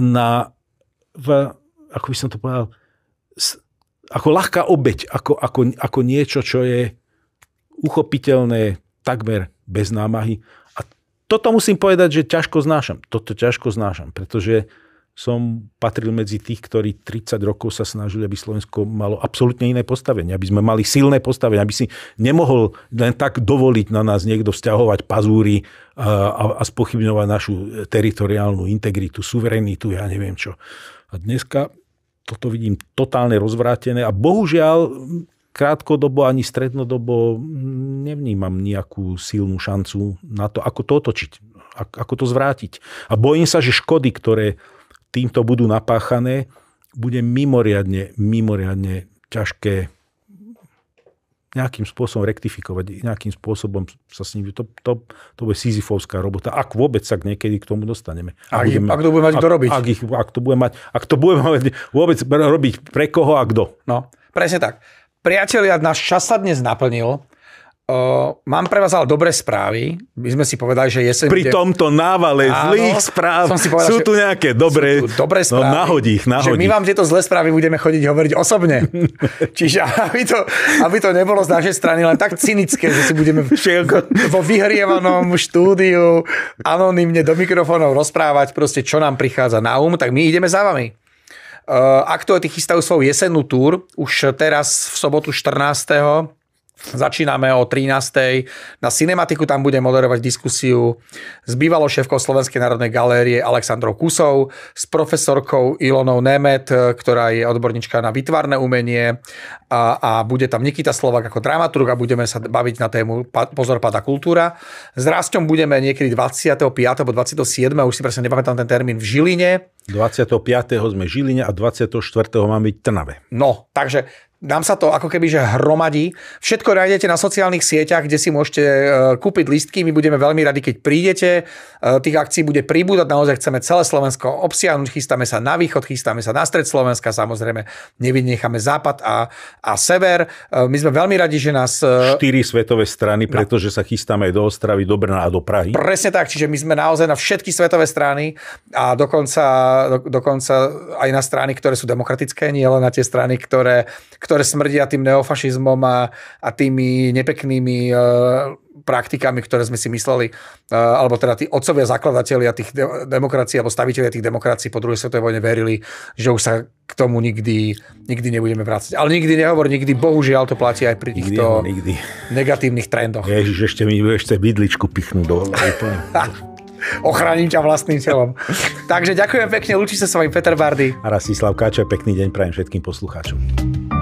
na, v, ako by som to povedal, ako ľahká obeď, ako, ako, ako niečo, čo je uchopiteľné, takmer bez námahy. A toto musím povedať, že ťažko znášam. Toto ťažko znášam, pretože som patril medzi tých, ktorí 30 rokov sa snažili, aby Slovensko malo absolútne iné postavenie, aby sme mali silné postavenie, aby si nemohol len tak dovoliť na nás niekto vzťahovať pazúry a, a spochybňovať našu teritoriálnu integritu, suverenitu, ja neviem čo. A dneska toto vidím totálne rozvrátené a bohužiaľ krátkodobo ani strednodobo mm, nevnímam nejakú silnú šancu na to, ako to otočiť, ako to zvrátiť. A bojím sa, že škody, ktoré týmto budú napáchané, bude mimoriadne, mimoriadne ťažké nejakým spôsobom rektifikovať, nejakým spôsobom sa s ním, to, to, to bude sízifovská robota, ak vôbec sa niekedy k tomu dostaneme. Ak, ak, budeme, ak to bude mať kto robiť. Ak, ich, ak, to bude mať, ak to bude mať vôbec robiť pre koho a kto. No, presne tak. Priatelia, náš čas sa dnes naplnil. Uh, mám pre vás ale dobré správy. My sme si povedali, že jeseň... Pri bude... tomto návale Áno, zlých správ som si povedal, sú tu nejaké dobré, tu dobré no, správy. No, nahodí ich, nahodí. Že my vám tieto zlé správy budeme chodiť hovoriť osobne. Čiže aby to, aby to nebolo z našej strany len tak cynické, že si budeme vo vyhrievanom štúdiu anonymne do mikrofónov rozprávať proste, čo nám prichádza na um, tak my ideme za vami. Aktuality chystajú svoju jesennú túr, už teraz v sobotu 14 Začíname o 13. Na Cinematiku tam bude moderovať diskusiu s bývalou šéfkou Slovenskej národnej galérie Aleksandrou Kusov, s profesorkou Ilonou Nemet, eh, ktorá je odborníčka na vytvarné umenie a, a bude tam Nikita Slovak ako dramaturg a budeme sa baviť na tému Pozor pada kultúra. S Rastom budeme niekedy 25. alebo 27. už si presne nepamätám ten termín v Žiline. 25. sme Žiline a 24. máme byť Trnave. No, takže nám sa to ako keby že hromadí. Všetko nájdete na sociálnych sieťach, kde si môžete e, kúpiť listky. My budeme veľmi radi, keď prídete. E, tých akcií bude pribúdať. Naozaj chceme celé Slovensko obsiahnuť. Chystáme sa na východ, chystáme sa na stred Slovenska. Samozrejme, nevynecháme západ a, a sever. E, my sme veľmi radi, že nás... Štyri svetové strany, pretože sa chystáme aj do Ostravy, do Brna a do Prahy. Presne tak, čiže my sme naozaj na všetky svetové strany a dokonca, do, dokonca aj na strany, ktoré sú demokratické, nie len na tie strany, ktoré, ktoré ktoré smrdia tým neofašizmom a, a tými nepeknými e, praktikami, ktoré sme si mysleli, e, alebo teda tí otcovia zakladatelia tých de- demokracií alebo staviteľia tých demokracií po druhej svetovej vojne verili, že už sa k tomu nikdy, nikdy nebudeme vrácať. Ale nikdy nehovor, nikdy, bohužiaľ to platí aj pri týchto nikdy, negatívnych trendoch. Ježiš, ešte mi ešte bydličku pichnú do Ochránim ťa vlastným telom. Takže ďakujem pekne, lúči sa s vami Peter Bardy. A Rastislav Káča, pekný deň prajem všetkým poslucháčom.